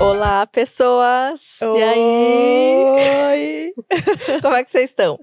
Olá, pessoas! Oi. E aí? Como é que vocês estão?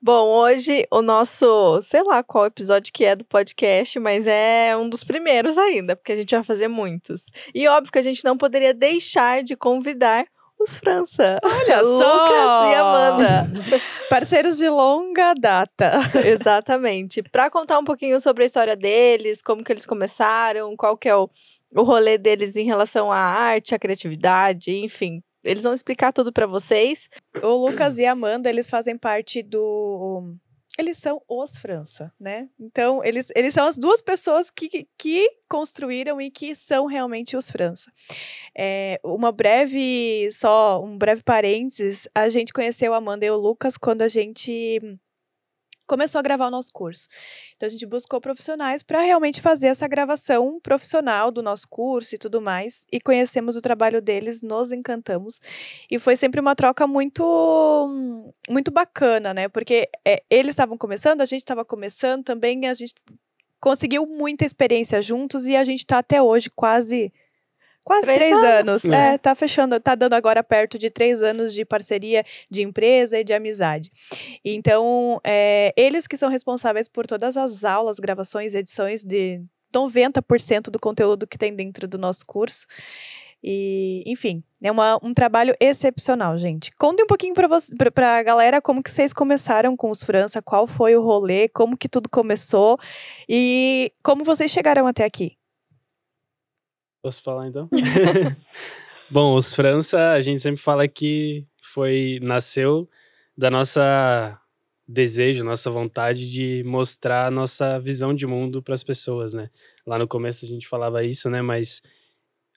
Bom, hoje o nosso, sei lá qual episódio que é do podcast, mas é um dos primeiros ainda, porque a gente vai fazer muitos. E óbvio que a gente não poderia deixar de convidar os França. Olha só! Lucas e Amanda. Parceiros de longa data. Exatamente. Para contar um pouquinho sobre a história deles, como que eles começaram, qual que é o, o rolê deles em relação à arte, à criatividade, enfim. Eles vão explicar tudo para vocês. O Lucas e a Amanda, eles fazem parte do eles são os França, né? Então, eles, eles são as duas pessoas que, que construíram e que são realmente os França. É, uma breve, só um breve parênteses, a gente conheceu a Amanda e o Lucas quando a gente começou a gravar o nosso curso. Então a gente buscou profissionais para realmente fazer essa gravação profissional do nosso curso e tudo mais. E conhecemos o trabalho deles, nos encantamos. E foi sempre uma troca muito muito bacana, né? Porque é, eles estavam começando, a gente estava começando também, a gente conseguiu muita experiência juntos e a gente está até hoje quase Quase três, três anos. anos. É. é, tá fechando, tá dando agora perto de três anos de parceria de empresa e de amizade. Então, é, eles que são responsáveis por todas as aulas, gravações, edições de 90% do conteúdo que tem dentro do nosso curso. E, enfim, é uma, um trabalho excepcional, gente. Conte um pouquinho para a galera como que vocês começaram com os França, qual foi o rolê, como que tudo começou e como vocês chegaram até aqui. Posso falar então? Bom, os França, a gente sempre fala que foi nasceu da nossa desejo, nossa vontade de mostrar a nossa visão de mundo para as pessoas, né? Lá no começo a gente falava isso, né? Mas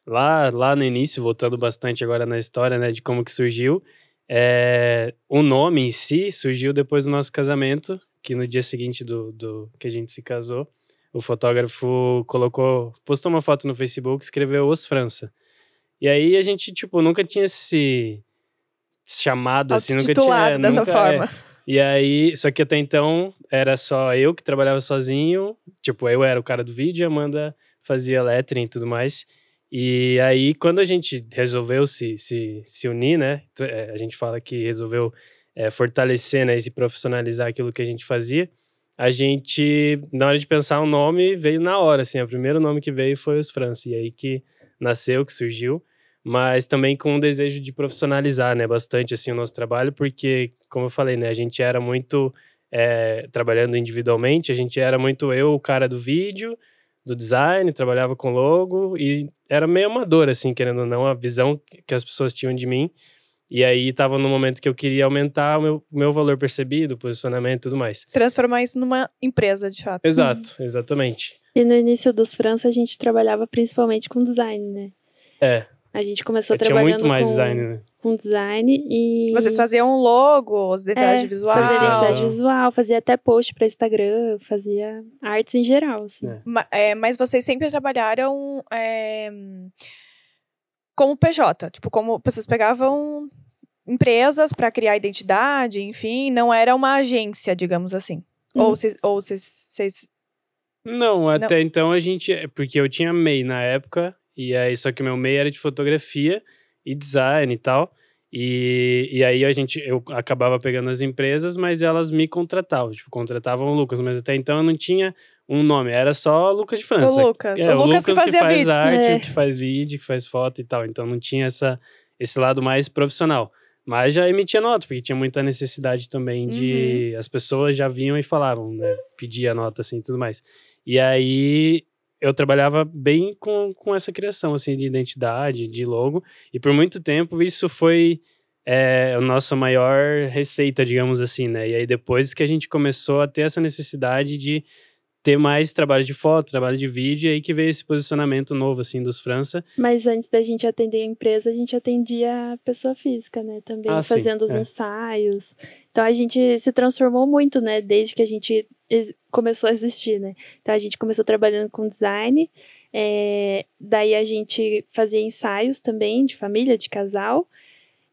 lá, lá no início, voltando bastante agora na história, né, de como que surgiu, é, o nome em si surgiu depois do nosso casamento, que no dia seguinte do, do que a gente se casou, o fotógrafo colocou, postou uma foto no Facebook, escreveu Os França. E aí a gente, tipo, nunca tinha se chamado assim, nunca tinha. dessa nunca, é. forma. É. E aí, só que até então era só eu que trabalhava sozinho, tipo, eu era o cara do vídeo, a Amanda fazia lettering e tudo mais. E aí, quando a gente resolveu se, se, se unir, né? Eh, a gente fala que resolveu é, fortalecer né, e se profissionalizar aquilo que a gente fazia a gente, na hora de pensar o um nome, veio na hora, assim, o primeiro nome que veio foi os França, e aí que nasceu, que surgiu, mas também com o desejo de profissionalizar, né, bastante, assim, o nosso trabalho, porque, como eu falei, né, a gente era muito, é, trabalhando individualmente, a gente era muito eu, o cara do vídeo, do design, trabalhava com logo, e era meio amador, assim, querendo ou não, a visão que as pessoas tinham de mim, e aí estava no momento que eu queria aumentar o meu, meu valor percebido, posicionamento e tudo mais. Transformar isso numa empresa, de fato. Exato, uhum. exatamente. E no início dos França a gente trabalhava principalmente com design, né? É. A gente começou eu é, trabalhando tinha muito mais com, design, né? com design e... Vocês faziam os detalhes é, visual. Fazia identidade visual, fazia até post para Instagram, fazia artes em geral, assim. É. Mas, é, mas vocês sempre trabalharam eh, como PJ, tipo, como vocês pegavam empresas para criar identidade, enfim, não era uma agência, digamos assim. Ou vocês. Uhum. Ou vocês... Não, até não. então a gente. É, porque eu tinha MEI na época, e aí só que meu MEI era de fotografia e design e tal. E, e aí a gente, eu acabava pegando as empresas, mas elas me contratavam, tipo, contratavam o Lucas, mas até então eu não tinha um nome, era só Lucas de França. O Lucas, é, o Lucas, Lucas, que, fazia que faz vídeo. arte, é. que faz vídeo, que faz foto e tal, então não tinha essa, esse lado mais profissional. Mas já emitia nota, porque tinha muita necessidade também de. Uhum. As pessoas já vinham e falaram, né? Pedia nota, assim, tudo mais. E aí eu trabalhava bem com, com essa criação, assim, de identidade, de logo. E por muito tempo isso foi é, a nossa maior receita, digamos assim, né? E aí depois que a gente começou a ter essa necessidade de ter mais trabalho de foto, trabalho de vídeo, e aí que veio esse posicionamento novo, assim, dos França. Mas antes da gente atender a empresa, a gente atendia a pessoa física, né, também, ah, fazendo sim, os é. ensaios. Então, a gente se transformou muito, né, desde que a gente começou a existir, né. Então, a gente começou trabalhando com design, é, daí a gente fazia ensaios também, de família, de casal,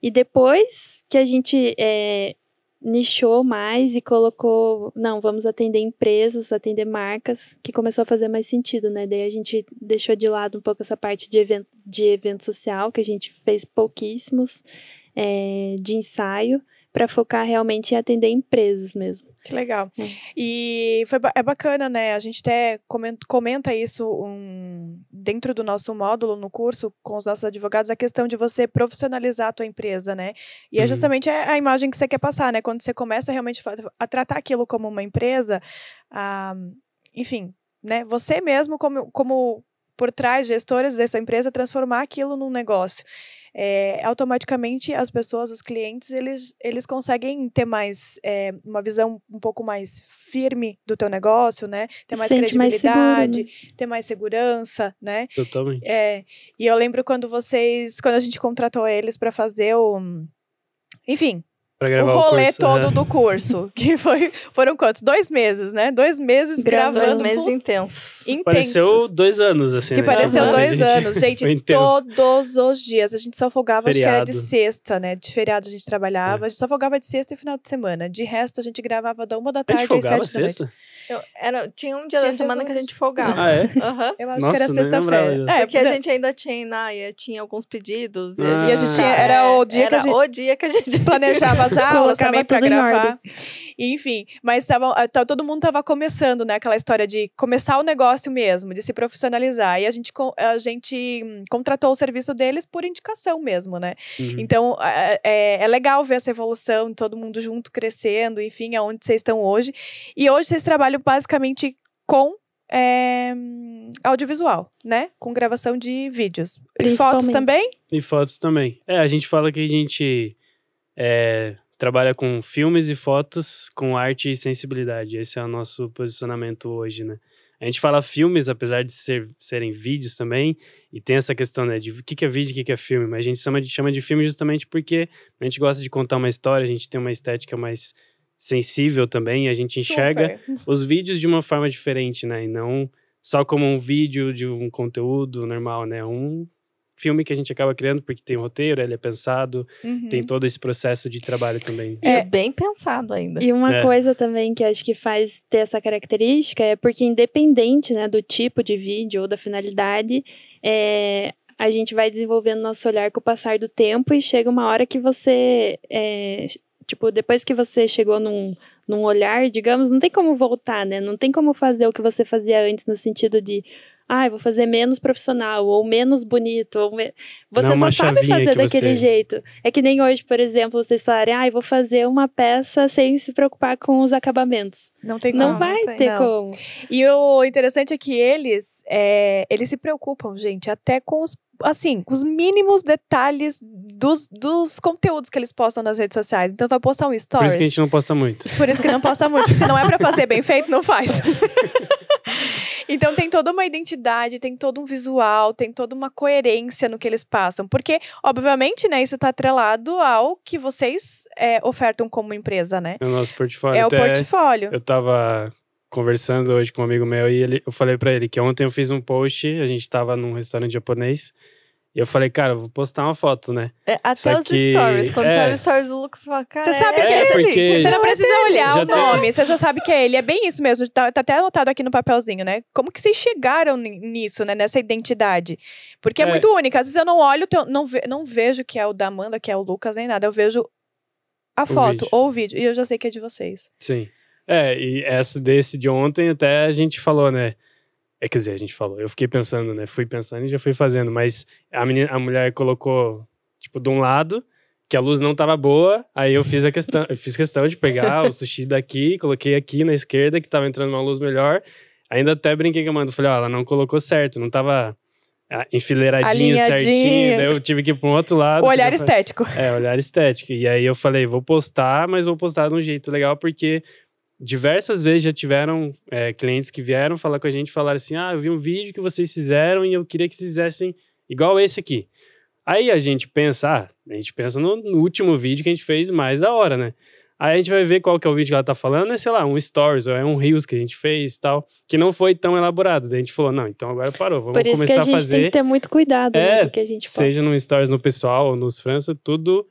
e depois que a gente é, nichou mais e colocou, não, vamos atender empresas, atender marcas, que começou a fazer mais sentido, né? Daí a gente deixou de lado um pouco essa parte de evento, de evento social, que a gente fez pouquíssimos é, de ensaio, para focar realmente em atender empresas mesmo. Que legal. É. E foi, é bacana, né? A gente até comenta, comenta isso um, dentro do nosso módulo no curso com os nossos advogados a questão de você profissionalizar a tua empresa, né? E é uhum. é justamente a, imagem que você quer passar, né? Quando você começa realmente a tratar aquilo como uma empresa, a, enfim, né? Você mesmo como, como por trás gestores dessa empresa transformar aquilo num negócio é, automaticamente as pessoas, os clientes, eles, eles conseguem ter mais é, uma visão um pouco mais firme do teu negócio, né? Ter mais Sente credibilidade, mais seguro, né? ter mais segurança, né? Totalmente. É, e eu lembro quando vocês, quando a gente contratou eles para fazer o, enfim, Pra gravar o rolê o curso, todo né? do curso, que foi, foram quantos? Dois meses, né? Dois meses gravando. Dois meses por... intensos. intensos. Pareceu dois anos, assim. Que né? pareceu uhum. dois gente... anos. Gente, todos os dias. A gente só folgava, acho que era de sexta, né? De feriado a gente trabalhava. É. A gente só folgava de sexta e final de semana. De resto, a gente gravava da uma da tarde às sete sexta? da noite. Eu, era, tinha um dia tinha da semana que a gente folgava. Ah, é? Uhum. Eu acho Nossa, que era sexta-feira. É, porque a gente ainda tinha, na, tinha alguns pedidos. E a ah. gente, ah, e a gente tinha, era o é, dia era que a gente, o dia que a gente planejava as aulas também para gravar. Enfim, mas tava, ah, todo mundo estava começando, né? Aquela história de começar o negócio mesmo, de se profissionalizar. E a gente, a gente hum, contratou o serviço deles por indicação mesmo, né? Uhum. Então, é, é legal ver essa evolução, todo mundo junto crescendo, enfim, aonde vocês estão hoje. E hoje vocês trabalham basicamente com é, hum, audiovisual, né? Com gravação de vídeos. E fotos também? E fotos também. É, a gente fala que a gente é, trabalha com filmes e fotos com arte e sensibilidade. Esse é o nosso posicionamento hoje, né? A gente fala filmes, apesar de ser, serem vídeos também, e tem essa questão, né, de o que, que é vídeo e o que, que é filme, mas a gente chama de, chama de filme justamente porque a gente gosta de contar uma história, a gente tem uma estética mais sensível também, e a gente enxerga Super. os vídeos de uma forma diferente, né, e não só como um vídeo de um conteúdo normal, né, um filme que a gente acaba criando, porque tem roteiro, ele é pensado, uhum. tem todo esse processo de trabalho também. É, é bem pensado ainda. E uma é. coisa também que acho que faz ter essa característica é porque, independente né, do tipo de vídeo ou da finalidade, é, a gente vai desenvolvendo nosso olhar com o passar do tempo e chega uma hora que você. É, tipo, depois que você chegou num, num olhar, digamos, não tem como voltar, né? Não tem como fazer o que você fazia antes no sentido de ah, vou fazer menos profissional, ou menos bonito, ou me... você Não, só sabe fazer daquele você... jeito. É que nem hoje, por exemplo, vocês falarem, ah, vou fazer uma peça sem se preocupar com os acabamentos. Não tem como. Não vai não tem, ter não. como. E o interessante é que eles, é, eles se preocupam, gente, até com os assim, com os mínimos detalhes dos, dos conteúdos que eles postam nas redes sociais. Então vai postar um stories. Por isso que a gente não posta muito. Por isso que não posta muito. Se não é para fazer bem feito, não faz. Então tem toda uma identidade, tem todo um visual, tem toda uma coerência no que eles passam. Porque, obviamente, né, isso está atrelado ao que vocês é, ofertam como empresa, né? É o nosso portfólio. É Até o portfólio. Eu estava conversando hoje com um amigo meu e ele, eu falei para ele que ontem eu fiz um post, a gente estava num restaurante japonês e eu falei, cara, eu vou postar uma foto, né? É, até Só os que... stories. Quando é. sai os stories do Lucas, você fala, cara. Você sabe é, que é, ele. É Porque... Você não precisa é olhar já o nome, você já sabe que é ele. É bem isso mesmo. Tá, tá, até anotado aqui no papelzinho, né? Como que vocês chegaram nisso, né? Nessa identidade. Porque é, é, muito única. Às vezes eu não olho, teu, não, ve, não vejo que é o da Amanda, que é o Lucas, nem nada. Eu vejo a foto o ou o vídeo. E eu já sei que é de vocês. Sim. É, e essa desse de ontem até a gente falou, né? É, quer dizer, a gente falou. Eu fiquei pensando, né? Fui pensando e já fui fazendo. Mas a, menina, a mulher colocou, tipo, de um lado, que a luz não estava boa. Aí eu fiz a questão, eu fiz questão de pegar o sushi daqui, coloquei aqui na esquerda, que estava entrando uma luz melhor. Ainda até brinquei com a Amanda. Falei, ó, ela não colocou certo, não estava ah, enfileiradinho, certinho. Daí eu tive que ir para um outro lado. O olhar estético. Falei, é, olhar estético. E aí eu falei, vou postar, mas vou postar de um jeito legal, porque diversas vezes já tiveram é, clientes que vieram falar com a gente e falaram assim: ah, eu vi um vídeo que vocês fizeram e eu queria que fizessem igual esse aqui. Aí a gente pensa, ah, a gente pensa no, no, último vídeo que a gente fez mais da hora, né? Aí a gente vai ver qual que é o vídeo que ela tá falando, é, sei lá, um stories ou é um reels que a gente fez e tal, que não foi tão elaborado. Daí a gente falou, não, então agora parou, vamos começar a fazer. Por isso que a gente fazer... tem que ter muito cuidado, né, é, né, que a gente Seja pode. no stories no pessoal ou nos França, tudo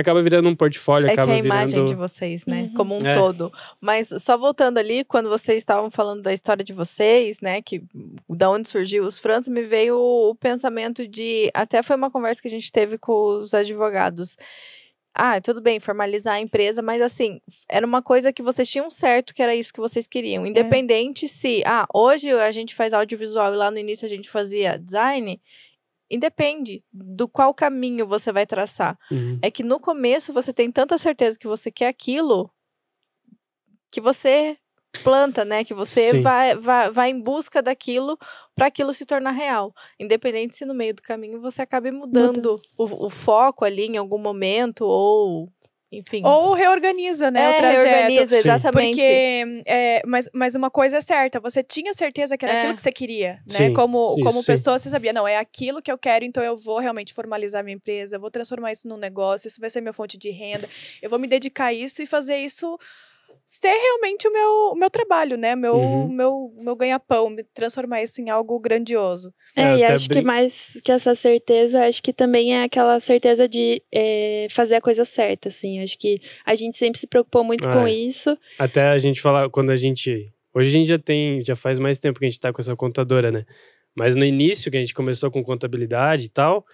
acaba virando um portfólio, é acaba que é a virando... imagem de vocês, né? Uhum. Como um é. todo. Mas só voltando ali, quando vocês estavam falando da história de vocês, né? Que da onde surgiu os frans, me veio o pensamento de. Até foi uma conversa que a gente teve com os advogados. Ah, tudo bem, formalizar a empresa, mas assim, era uma coisa que vocês tinham certo que era isso que vocês queriam. É. Independente é. se, ah, hoje a gente faz audiovisual e lá no início a gente fazia design, independe do qual caminho você vai traçar. Uhum. É que no começo você tem tanta certeza que você quer aquilo que você planta, né? Que você vai, vai, vai em busca daquilo para aquilo se tornar real. Independente se no meio do caminho você acabe mudando Muda. o, o, foco ali em algum momento ou enfim. Ou reorganiza, né, é, o trajeto. Reorganiza, exatamente. Porque, é, mas, mas uma coisa é certa, você tinha certeza que era é. aquilo que você queria, né? Sim, como sim, como sim. pessoa, você sabia, não, é aquilo que eu quero, então eu vou realmente formalizar minha empresa, vou transformar isso num negócio, isso vai ser minha fonte de renda, eu vou me dedicar a isso e fazer isso ser realmente o meu, o meu trabalho, né? Meu, uhum. meu, meu ganha-pão, me transformar isso em algo grandioso. É, é e acho que mais que essa certeza, acho que também é aquela certeza de é, fazer a coisa certa, assim. Acho que a gente sempre se preocupou muito ah, com é. isso. Até a gente falar, quando a gente. Hoje a gente já tem, já faz mais tempo que a gente tá com essa contadora, né? Mas no início, que a gente começou com contabilidade e tal,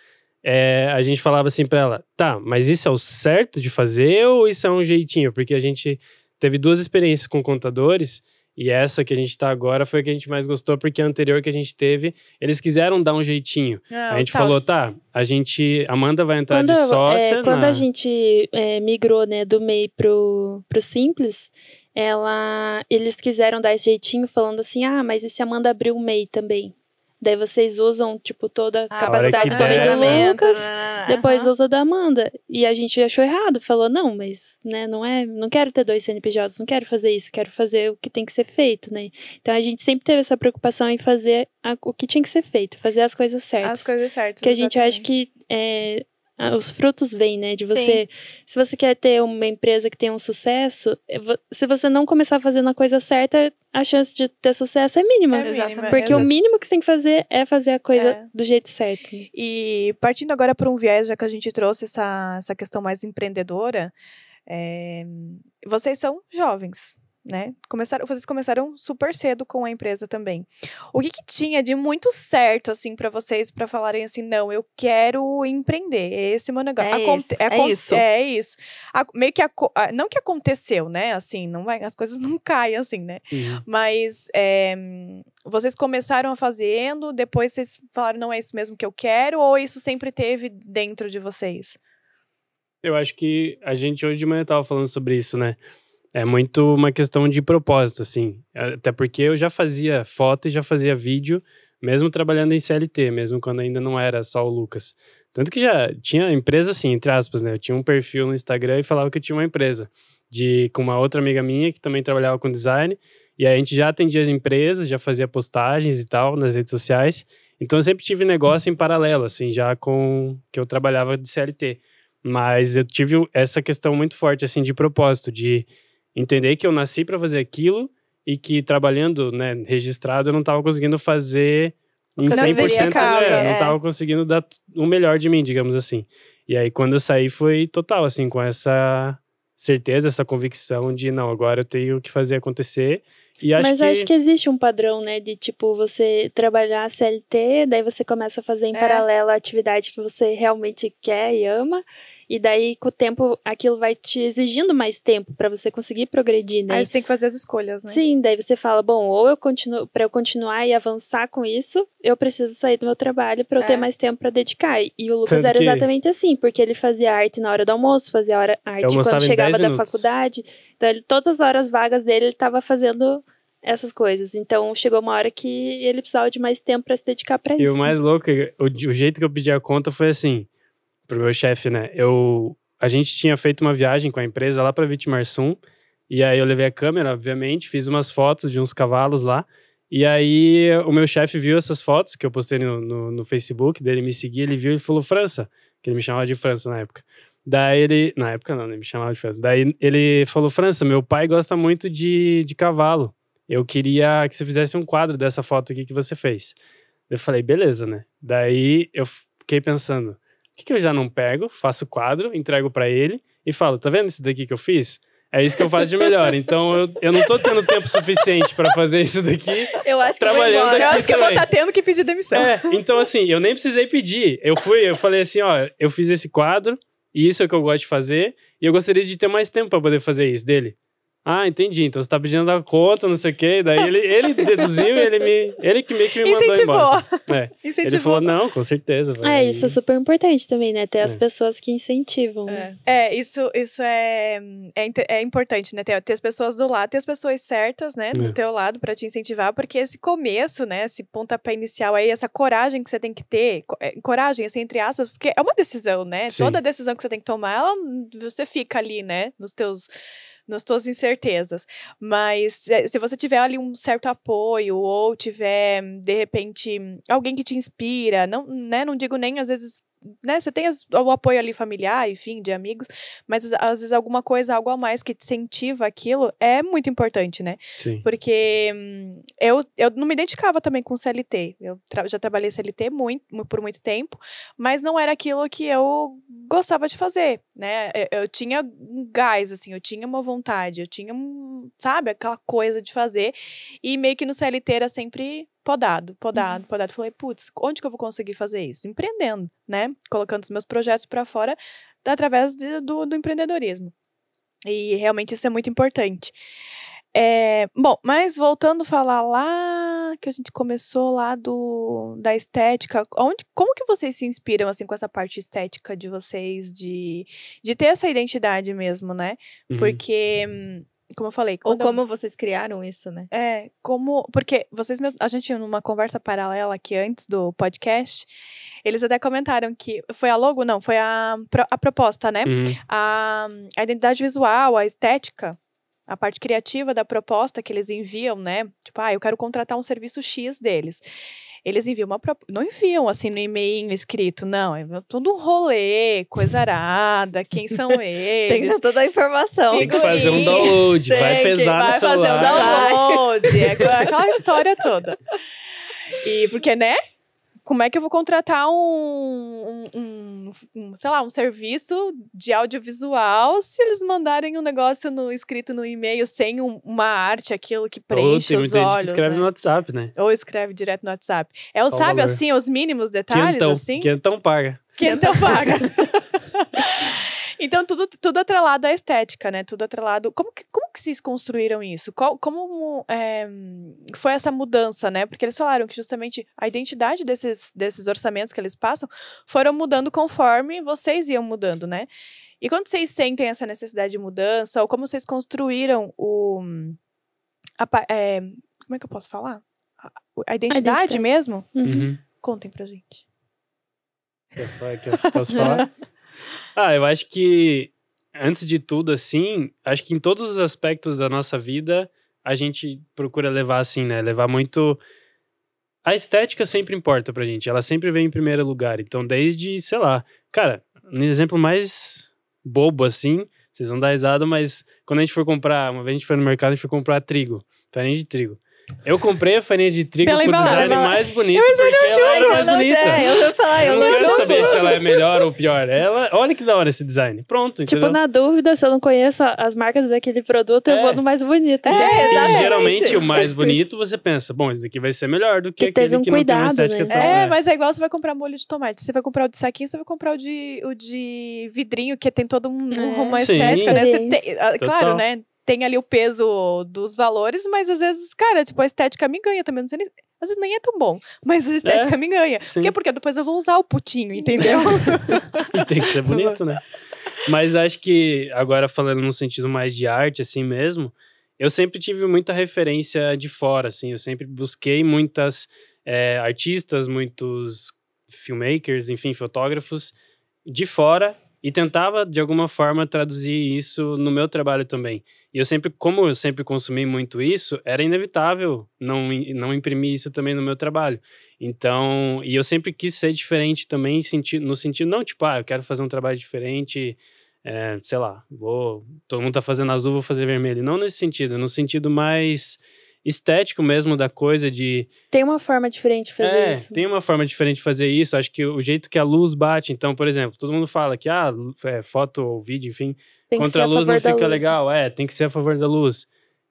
é, a gente falava assim para ela: tá, mas isso é o certo de fazer ou isso é um jeitinho? Porque a gente teve duas experiências com contadores e essa que a gente está agora foi a que a gente mais gostou, porque a anterior que a gente teve, eles quiseram dar um jeitinho. Ah, a gente tá. falou, tá, a gente. Amanda vai entrar quando, de é, sócia. É, quando a gente é, migrou né, do MEI pro, pro Simples, ela, eles quiseram dar esse jeitinho falando assim: ah, mas esse Amanda abriu o MEI também? Daí vocês usam, tipo, toda a ah, capacidade também do né? Lucas. Uhum. Depois uhum. usa da Amanda. E a gente achou errado. Falou, não, mas, né, não é... Não quero ter dois CNPJs, não quero fazer isso. Quero fazer o que tem que ser feito, né? Então, a gente sempre teve essa preocupação em fazer a, o que tinha que ser feito. Fazer as coisas certas. As coisas certas, Que exatamente. a gente acha que é, ah, os frutos vêm, né? De você. Sim. Se você quer ter uma empresa que tenha um sucesso, eh, se você não começar fazendo a coisa certa, a chance de ter sucesso é mínima. É mínima porque exato. o mínimo que você tem que fazer é fazer a coisa é. do jeito certo. E partindo agora para um viés, já que a gente trouxe essa, essa questão mais empreendedora, é, vocês são jovens né? Começaram, vocês começaram super cedo com a empresa também. O que, que tinha de muito certo assim para vocês para falarem assim, não, eu quero empreender, é esse é meu negócio. É, isso é, é isso. É isso. A, meio que não que aconteceu, né? Assim, não vai, as coisas não caem assim, né? Uhum. Mas é, vocês começaram fazendo, depois vocês falaram não é isso mesmo que eu quero ou isso sempre teve dentro de vocês? Eu acho que a gente hoje de manhã tava falando sobre isso, né? É muito uma questão de propósito, assim. Até porque eu já fazia foto e já fazia vídeo, mesmo trabalhando em CLT, mesmo quando ainda não era só o Lucas. Tanto que já tinha empresa, assim, entre aspas, né? Eu tinha um perfil no Instagram e falava que eu tinha uma empresa. De, com uma outra amiga minha que também trabalhava com design. E aí a gente já atendia as empresas, já fazia postagens e tal nas redes sociais. Então eu sempre tive negócio em paralelo, assim, já com que eu trabalhava de CLT. Mas eu tive essa questão muito forte, assim, de propósito, de Entender que eu nasci para fazer aquilo e que trabalhando, né, registrado, eu não estava conseguindo fazer em quando 100%, cara, é, é. não estava conseguindo dar o melhor de mim, digamos assim. E aí quando eu saí foi total assim, com essa certeza, essa convicção de não, agora eu tenho que fazer acontecer. E acho Mas que... acho que existe um padrão, né? De tipo, você trabalhar CLT, daí você começa a fazer em é. paralelo a atividade que você realmente quer e ama. E daí, com o tempo, aquilo vai te exigindo mais tempo para você conseguir progredir, né? Aí você tem que fazer as escolhas, né? Sim, daí você fala, bom, ou eu continuo, para eu continuar e avançar com isso, eu preciso sair do meu trabalho para eu é. ter mais tempo para dedicar. E o Lucas era que... exatamente assim, porque ele fazia arte na hora do almoço, fazia hora, arte quando chegava da faculdade. Então, ele, todas as horas vagas dele, ele estava fazendo essas coisas. Então chegou uma hora que ele precisava de mais tempo para se dedicar para isso. E o mais louco, é o, o, jeito que eu pedi a conta foi assim: pro meu chefe, né? Eu, a gente tinha feito uma viagem com a empresa lá para Vitimarsum, e aí eu levei a câmera, obviamente, fiz umas fotos de uns cavalos lá, e aí o meu chefe viu essas fotos que eu postei no, no, no Facebook dele, me seguia, ele viu e falou França, que ele me chamava de França na época. Daí ele. Na época não, ele me chamava de França. Daí ele falou: França, meu pai gosta muito de, de cavalo. Eu queria que você fizesse um quadro dessa foto aqui que você fez. Eu falei, beleza, né? Daí eu fiquei pensando: que, que eu já não pego, faço o quadro, entrego para ele e falo: tá vendo isso daqui que eu fiz? É isso que eu faço de melhor. Então eu, eu não tô tendo tempo suficiente para fazer isso daqui. Eu acho que eu, eu acho que eu vou estar tá tendo que pedir demissão. É, então assim, eu nem precisei pedir. Eu fui, eu falei assim, ó, eu fiz esse quadro e isso é o que eu gosto de fazer e eu gostaria de ter mais tempo para poder fazer isso dele. Ah, entendi. Então você tá pedindo a conta, não sei o quê. Daí ele, ele deduziu e ele, me, ele que meio que me mandou Incentivou. embora. Assim. É. Incentivou. Ele falou, não, com certeza. Vai. É, isso é super importante também, né? Ter é. as pessoas que incentivam. É, né? é isso, isso é, é, é, importante, né? Ter, ter as pessoas do lado, ter as pessoas certas, né? Do é. teu lado para te incentivar, porque esse começo, né? Esse pontapé inicial aí, essa coragem que você tem que ter, é, coragem, assim, entre aspas, porque é uma decisão, né? Sim. Toda decisão que você tem que tomar, ela, você fica ali, né? Nos teus nas suas incertezas. Mas se você tiver ali um certo apoio ou tiver, de repente, alguém que te inspira, não, né, não digo nem às vezes né, você tem as, o apoio ali familiar, enfim, de amigos, mas às vezes alguma coisa, algo a mais que te incentiva aquilo é muito importante, né? Sim. Porque hum, eu, eu não me identificava também com CLT. Eu tra já trabalhei CLT muito, por muito tempo, mas não era aquilo que eu gostava de fazer, né? Eu, eu tinha gás, assim, eu tinha uma vontade, eu tinha, sabe, aquela coisa de fazer, e meio que no CLT era sempre podado, podado, uhum. podado. Falei, putz, onde que eu vou conseguir fazer isso? Empreendendo, né? Colocando os meus projetos para fora através de, do, do empreendedorismo. E realmente isso é muito importante. É, bom, mas voltando a falar lá que a gente começou lá do da estética, onde, como que vocês se inspiram assim com essa parte estética de vocês de, de ter essa identidade mesmo, né? Uhum. Porque como eu falei. Ou como eu... vocês criaram isso, né? É, como. Porque vocês A gente, numa conversa paralela aqui antes do podcast, eles até comentaram que. Foi a logo? Não, foi a, a proposta, né? Uhum. A, a identidade visual, a estética a parte criativa da proposta que eles enviam, né? Tipo, ah, eu quero contratar um serviço X deles eles enviam uma prop... não enviam assim no e-mail escrito, não, é tudo um rolê, coisa arada, quem são eles? tem que ter toda a informação. Tem que fazer um download, tem vai pesar vai no celular. Vai fazer um download, é aquela história toda. E porque, né? como é que eu vou contratar um, um, um, sei lá, um serviço de audiovisual se eles mandarem um negócio no, escrito no e-mail sem um, uma arte, aquilo que preenche Ou, os olhos. Gente que escreve né? no WhatsApp, né? Ou escreve direto no WhatsApp. É o, Qual sabe, valor? assim, os mínimos detalhes, quentão, assim? Quentão paga. Quentão paga. Então, tudo, tudo atrelado à estética, né? Tudo atrelado. Como que, como que vocês construíram isso? Qual, como é, foi essa mudança, né? Porque eles falaram que justamente a identidade desses, desses orçamentos que eles passam foram mudando conforme vocês iam mudando, né? E quando vocês sentem essa necessidade de mudança, ou como vocês construíram o. A, é, como é que eu posso falar? A, a, identidade, a identidade, mesmo? Uhum. uhum. Contem pra gente. Quer, quer, posso falar? Ah, eu acho que, antes de tudo, assim, acho que em todos os aspectos da nossa vida, a gente procura levar assim, né? Levar muito. A estética sempre importa pra gente, ela sempre vem em primeiro lugar. Então, desde, sei lá. Cara, um exemplo mais bobo assim, vocês vão dar risada, mas quando a gente foi comprar, uma vez a gente foi no mercado, a gente foi comprar trigo, farinha de trigo. Eu comprei a farinha de trigo Pela com o design mais bonito. Mas eu não julgo, é mais não bonita. É, eu vou falar, eu, eu não, não quero saber se ela é melhor ou pior. Ela, olha que da hora esse design. Pronto, tipo, entendeu? Tipo, na dúvida, se eu não conheço as marcas daquele produto, é. eu vou no mais bonito. É, é exatamente. E geralmente o mais bonito você pensa, bom, esse daqui vai ser melhor do que, que aquele um que cuidado, não tem uma estética né? tal. É, é, mas é igual você vai comprar molho de tomate. Você vai comprar o de saquinho, você vai comprar o de, o de vidrinho, que tem todo um, é. uma Sim, estética, né? Tem, ah, claro, né? tem ali o peso dos valores, mas às vezes, cara, tipo, a estética me ganha também, não sei nem às vezes nem é tão bom, mas a estética é, me ganha. Sim. Por quê? Porque depois eu vou usar o putinho, entendeu? e tem que ser bonito, né? Mas acho que, agora falando no sentido mais de arte, assim mesmo, eu sempre tive muita referência de fora, assim, eu sempre busquei muitas é, artistas, muitos filmmakers, enfim, fotógrafos de fora e tentava de alguma forma traduzir isso no meu trabalho também. E eu sempre, como eu sempre consumi muito isso, era inevitável não não imprimir isso também no meu trabalho. Então, e eu sempre quis ser diferente também no sentido não tipo, ah, eu quero fazer um trabalho diferente, é, sei lá, vou, todo mundo tá fazendo azul, vou fazer vermelho. Não nesse sentido, no sentido mais estético mesmo da coisa de tem uma forma diferente de fazer é, isso tem uma forma diferente de fazer isso acho que o jeito que a luz bate então por exemplo todo mundo fala que ah é, foto ou vídeo enfim tem contra a luz não fica luz. legal é tem que ser a favor da luz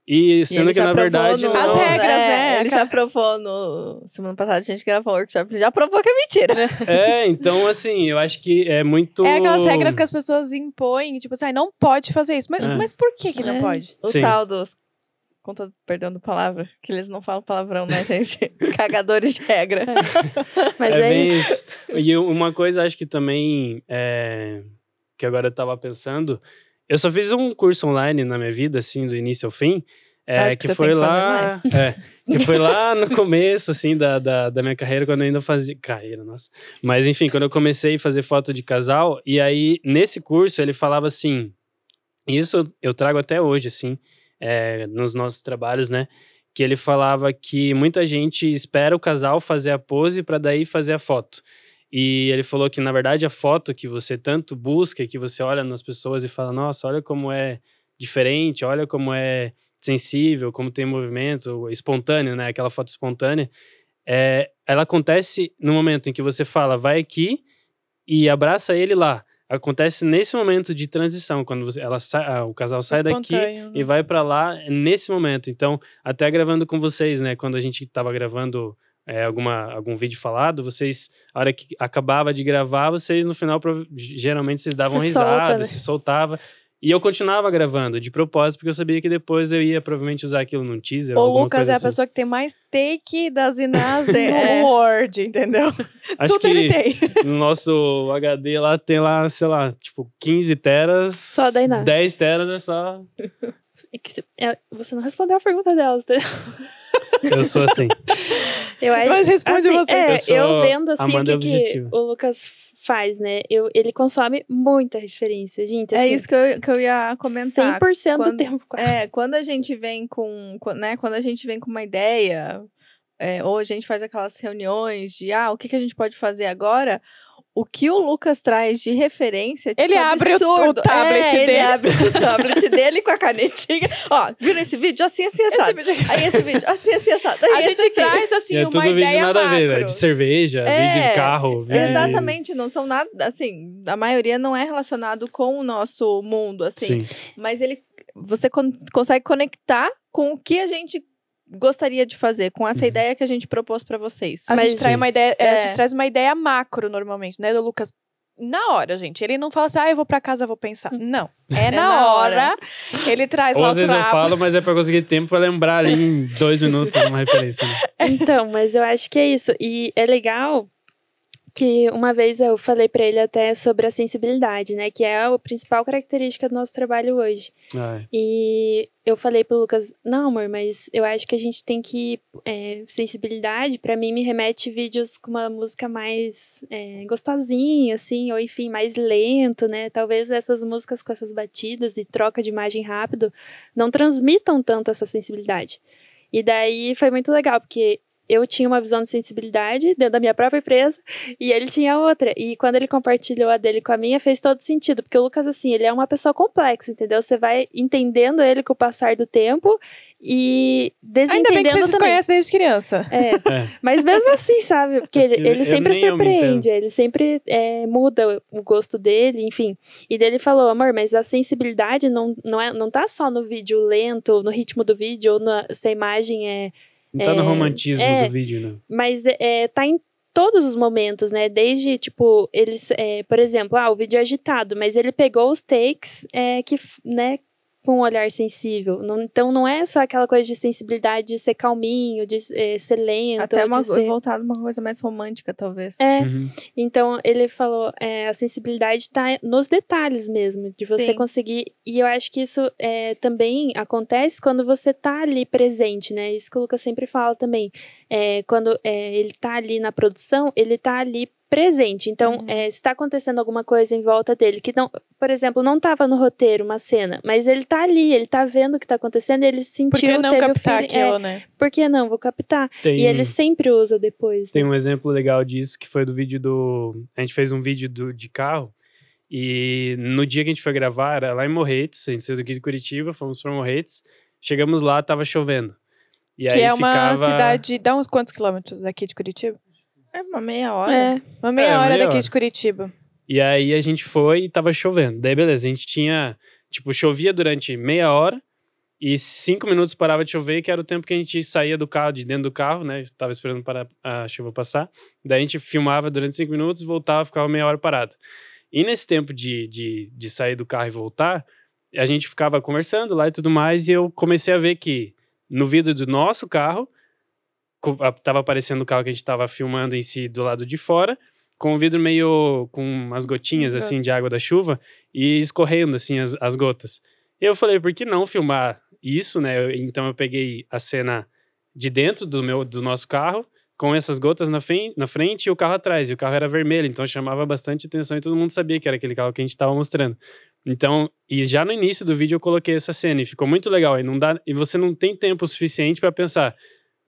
e sendo e que na verdade no... as regras é, né ele já provou no semana passada a gente gravou um workshop ele já provou que é mentira é. é então assim eu acho que é muito é aquelas regras que as pessoas impõem tipo assim ah, não pode fazer isso mas, é. mas por que que não é. pode o Sim. tal dos conta, perdão da palavra, que eles não falam palavrão, né, gente? Cagadores de regra. É. Mas é, é isso. isso. E uma coisa, acho que também, é, que agora eu tava pensando, eu só fiz um curso online na minha vida, assim, do início ao fim, é, que, que foi lá, é, que foi lá no começo, assim, da, da, da, minha carreira, quando eu ainda fazia carreira, nossa. Mas enfim, quando eu comecei a fazer foto de casal, e aí nesse curso ele falava assim, isso eu trago até hoje, assim, é, nos nossos trabalhos, né? Que ele falava que muita gente espera o casal fazer a pose para daí fazer a foto. E ele falou que, na verdade, a foto que você tanto busca, que você olha nas pessoas e fala, nossa, olha como é diferente, olha como é sensível, como tem movimento, espontâneo, né? Aquela foto espontânea. É, ela acontece no momento em que você fala, vai aqui e abraça ele lá acontece nesse momento de transição, quando você, ela sai, ah, o casal sai Espontâneo, daqui né? e vai para lá é nesse momento. Então, até gravando com vocês, né? Quando a gente tava gravando é, alguma, algum vídeo falado, vocês, a hora que acabava de gravar, vocês no final, geralmente vocês davam se risada, solta, né? se soltava. E eu continuava gravando de propósito, porque eu sabia que depois eu ia provavelmente usar aquilo num teaser. O Lucas é a assim. pessoa que tem mais take das inas no é. Word, entendeu? Acho Tudo que ele tem. No nosso HD lá tem lá, sei lá, tipo, 15 teras. Só da Inás. 10 teras é só. É é, você não respondeu a pergunta dela, entendeu? Eu sou assim. eu acho, Mas responde assim, você. É, eu, eu, vendo assim que, que o Lucas faz, né? Eu, ele consome muita referência, gente. É assim, é isso que eu, que eu ia comentar. 100% quando, do tempo. É, quando a gente vem com, né, quando a gente vem com uma ideia, é, ou a gente faz aquelas reuniões de, ah, o que, que a gente pode fazer agora? o que o Lucas traz de referência. Tipo, ele abre o, o, tablet é, dele. Ele abre o tablet dele com a canetinha. Ó, viram esse vídeo? Assim, assim, assado. Esse vídeo... Aí esse vídeo, assim, assim, assado. Aí, a gente aqui. traz, assim, é, uma tudo ideia vídeo nada macro. a ver, né? De cerveja, é, vídeo de carro. Vídeo... Exatamente, não são nada, assim, a maioria não é relacionado com o nosso mundo, assim. Sim. Mas ele, você con consegue conectar com o que a gente gostaria de fazer com essa uhum. ideia que a gente propôs para vocês? A, Mas, gente traz uma ideia, é. a é. gente traz uma ideia macro normalmente, né, do Lucas? Na hora, gente. Ele não fala assim, ah, eu vou para casa, vou pensar. Hum. Não. É, é na, na hora. hora. Ele traz Ou lá às vezes eu falo, mas é para conseguir tempo para lembrar ali em dois minutos uma referência. Né? É. Então, mas eu acho que é isso. E é legal que uma vez eu falei para ele até sobre a sensibilidade, né, que é a principal característica do nosso trabalho hoje. Ai. E eu falei pro Lucas, não, amor, mas eu acho que a gente tem que é, sensibilidade. Para mim me remete vídeos com uma música mais é, gostosinha, assim, ou enfim mais lento, né? Talvez essas músicas com essas batidas e troca de imagem rápido não transmitam tanto essa sensibilidade. E daí foi muito legal, porque eu tinha uma visão de sensibilidade dentro da minha própria empresa e ele tinha outra. E quando ele compartilhou a dele com a minha, fez todo sentido, porque o Lucas, assim, ele é uma pessoa complexa, entendeu? Você vai entendendo ele com o passar do tempo e desentendendo Ainda bem que você também. se conhece desde criança. É. é. Mas mesmo assim, sabe? Porque ele, ele sempre surpreende, ele sempre é, muda o gosto dele, enfim. E dele falou, amor, mas a sensibilidade não, não, é, não tá só no vídeo lento, no ritmo do vídeo, ou na, se a imagem é não tá é, no romantismo é, do vídeo, né? Mas é, é, tá em todos os momentos, né? Desde, tipo, eles, é, por exemplo, ah, o vídeo é agitado, mas ele pegou os takes é, que, né, com um olhar sensível. Não, então não é só aquela coisa de sensibilidade de ser calminho, de é, ser lento. Até uma, ser... voltado uma coisa mais romântica, talvez. É. Uhum. Então ele falou, é, a sensibilidade está nos detalhes mesmo, de você Sim. conseguir. E eu acho que isso é, também acontece quando você tá ali presente, né? Isso que o Lucas sempre fala também. É, quando é, ele tá ali na produção, ele tá ali presente. Então, uhum. é, eh, está acontecendo alguma coisa em volta dele que não, por exemplo, não estava no roteiro uma cena, mas ele está ali, ele está vendo o que está acontecendo, ele sentiu, Por que não teve captar é, aquilo, é, né? Por que não? Vou captar. Tem, e ele sempre usa depois. Né? Tem né? um exemplo legal disso que foi do vídeo do, a gente fez um vídeo do, de carro e no dia que a gente foi gravar, era lá em Morretes, a gente saiu daqui de Curitiba, fomos para Morretes, chegamos lá, estava chovendo. E que é uma ficava... cidade, dá uns quantos quilômetros daqui de Curitiba? É uma meia hora. É, uma meia é, hora meia daqui hora. de Curitiba. E aí a gente foi e tava chovendo. Daí, beleza, a gente tinha. Tipo, chovia durante meia hora e cinco minutos parava de chover, que era o tempo que a gente saía do carro, de dentro do carro, né? Tava esperando para a chuva passar. Daí a gente filmava durante cinco minutos, voltava, ficava meia hora parado. E nesse tempo de, de, de sair do carro e voltar, a gente ficava conversando lá e tudo mais, e eu comecei a ver que no vidro do nosso carro tava aparecendo o carro que a gente tava filmando em si do lado de fora, com o vidro meio com umas gotinhas assim de água da chuva e escorrendo assim as, as gotas. Eu falei, por que não filmar isso, né? Então eu peguei a cena de dentro do meu do nosso carro com essas gotas na, fem, na frente e o carro atrás. E o carro era vermelho, então chamava bastante atenção e todo mundo sabia que era aquele carro que a gente estava mostrando. Então, e já no início do vídeo eu coloquei essa cena e ficou muito legal. E, não dá, e você não tem tempo suficiente para pensar,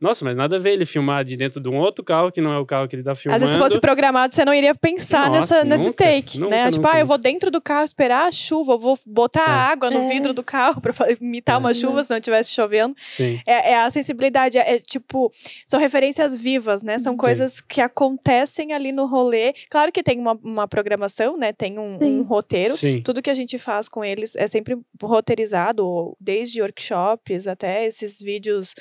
nossa, mas nada a ver ele filmar de dentro de um outro carro que não é o carro que ele tá filmando. Às vezes, se fosse programado, você não iria pensar Nossa, nessa, nunca, nesse take, nunca, né? Nunca, tipo, ah, eu vou dentro do carro esperar a chuva, eu vou botar é. água no é. vidro do carro pra imitar é. uma chuva se não estivesse chovendo. Sim. É, é a sensibilidade, é, é, tipo, são referências vivas, né? São coisas Sim. que acontecem ali no rolê. Claro que tem uma, uma programação, né? Tem um, um roteiro. Sim. Tudo que a gente faz com eles é sempre roteirizado, desde workshops até esses vídeos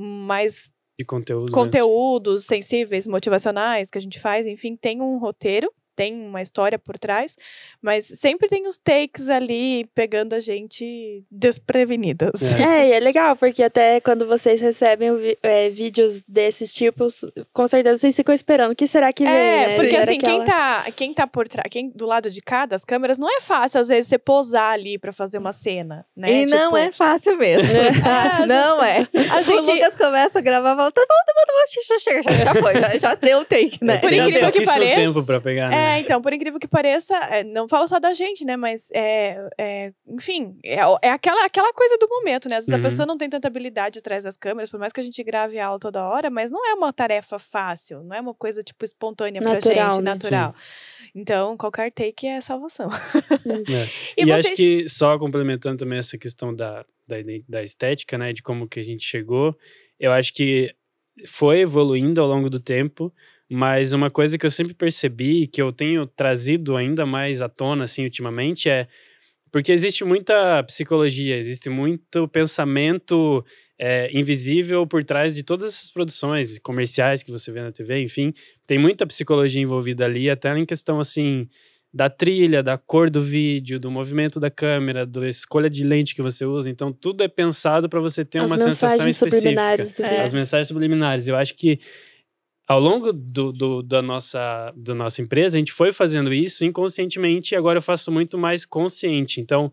mais conteúdos, né? conteúdos sensíveis, motivacionais que a gente faz, enfim, tem um roteiro tem uma história por trás, mas sempre tem os takes ali pegando a gente desprevenidas. É, é e é legal, porque até quando vocês recebem é, vídeos desses tipos, com certeza vocês ficam esperando o que será que é, vem. É, né? porque Sim. assim, quem, tá, quem tá por trás, quem do lado de cá das câmeras, não é fácil, às vezes, você posar ali para fazer uma cena, né? E tipo... não é fácil mesmo. É. ah, não é. A gente... O Lucas começa a gravar e fala: tá bom, tá bom, tá bom, já, já, já foi, já, já deu o take, né? Por incrível que pareça. tempo pra pegar, né? É, então, por incrível que pareça, é, não falo só da gente, né? Mas, é, é enfim, é, é, aquela, aquela coisa do momento, né? Às vezes uhum. a pessoa não tem tanta habilidade atrás das câmeras, por mais que a gente grave aula toda hora, mas não é uma tarefa fácil, não é uma coisa, tipo, espontânea natural, pra gente, né? natural. Sim. Então, qualquer take é salvação. Hum. É. E, e você... acho que, só complementando também essa questão da, da, da estética, né? De como que a gente chegou, eu acho que foi evoluindo ao longo do tempo, mas uma coisa que eu sempre percebi, que eu tenho trazido ainda mais à tona, assim, ultimamente, é porque existe muita psicologia, existe muito pensamento é, invisível por trás de todas essas produções comerciais que você vê na TV, enfim, tem muita psicologia envolvida ali, até em questão assim da trilha, da cor do vídeo, do movimento da câmera, da escolha de lente que você usa. Então tudo é pensado para você ter As uma sensação específica. É. As mensagens subliminares. Eu acho que ao longo do, do, da, nossa, da nossa empresa, a gente foi fazendo isso inconscientemente e agora eu faço muito mais consciente. Então,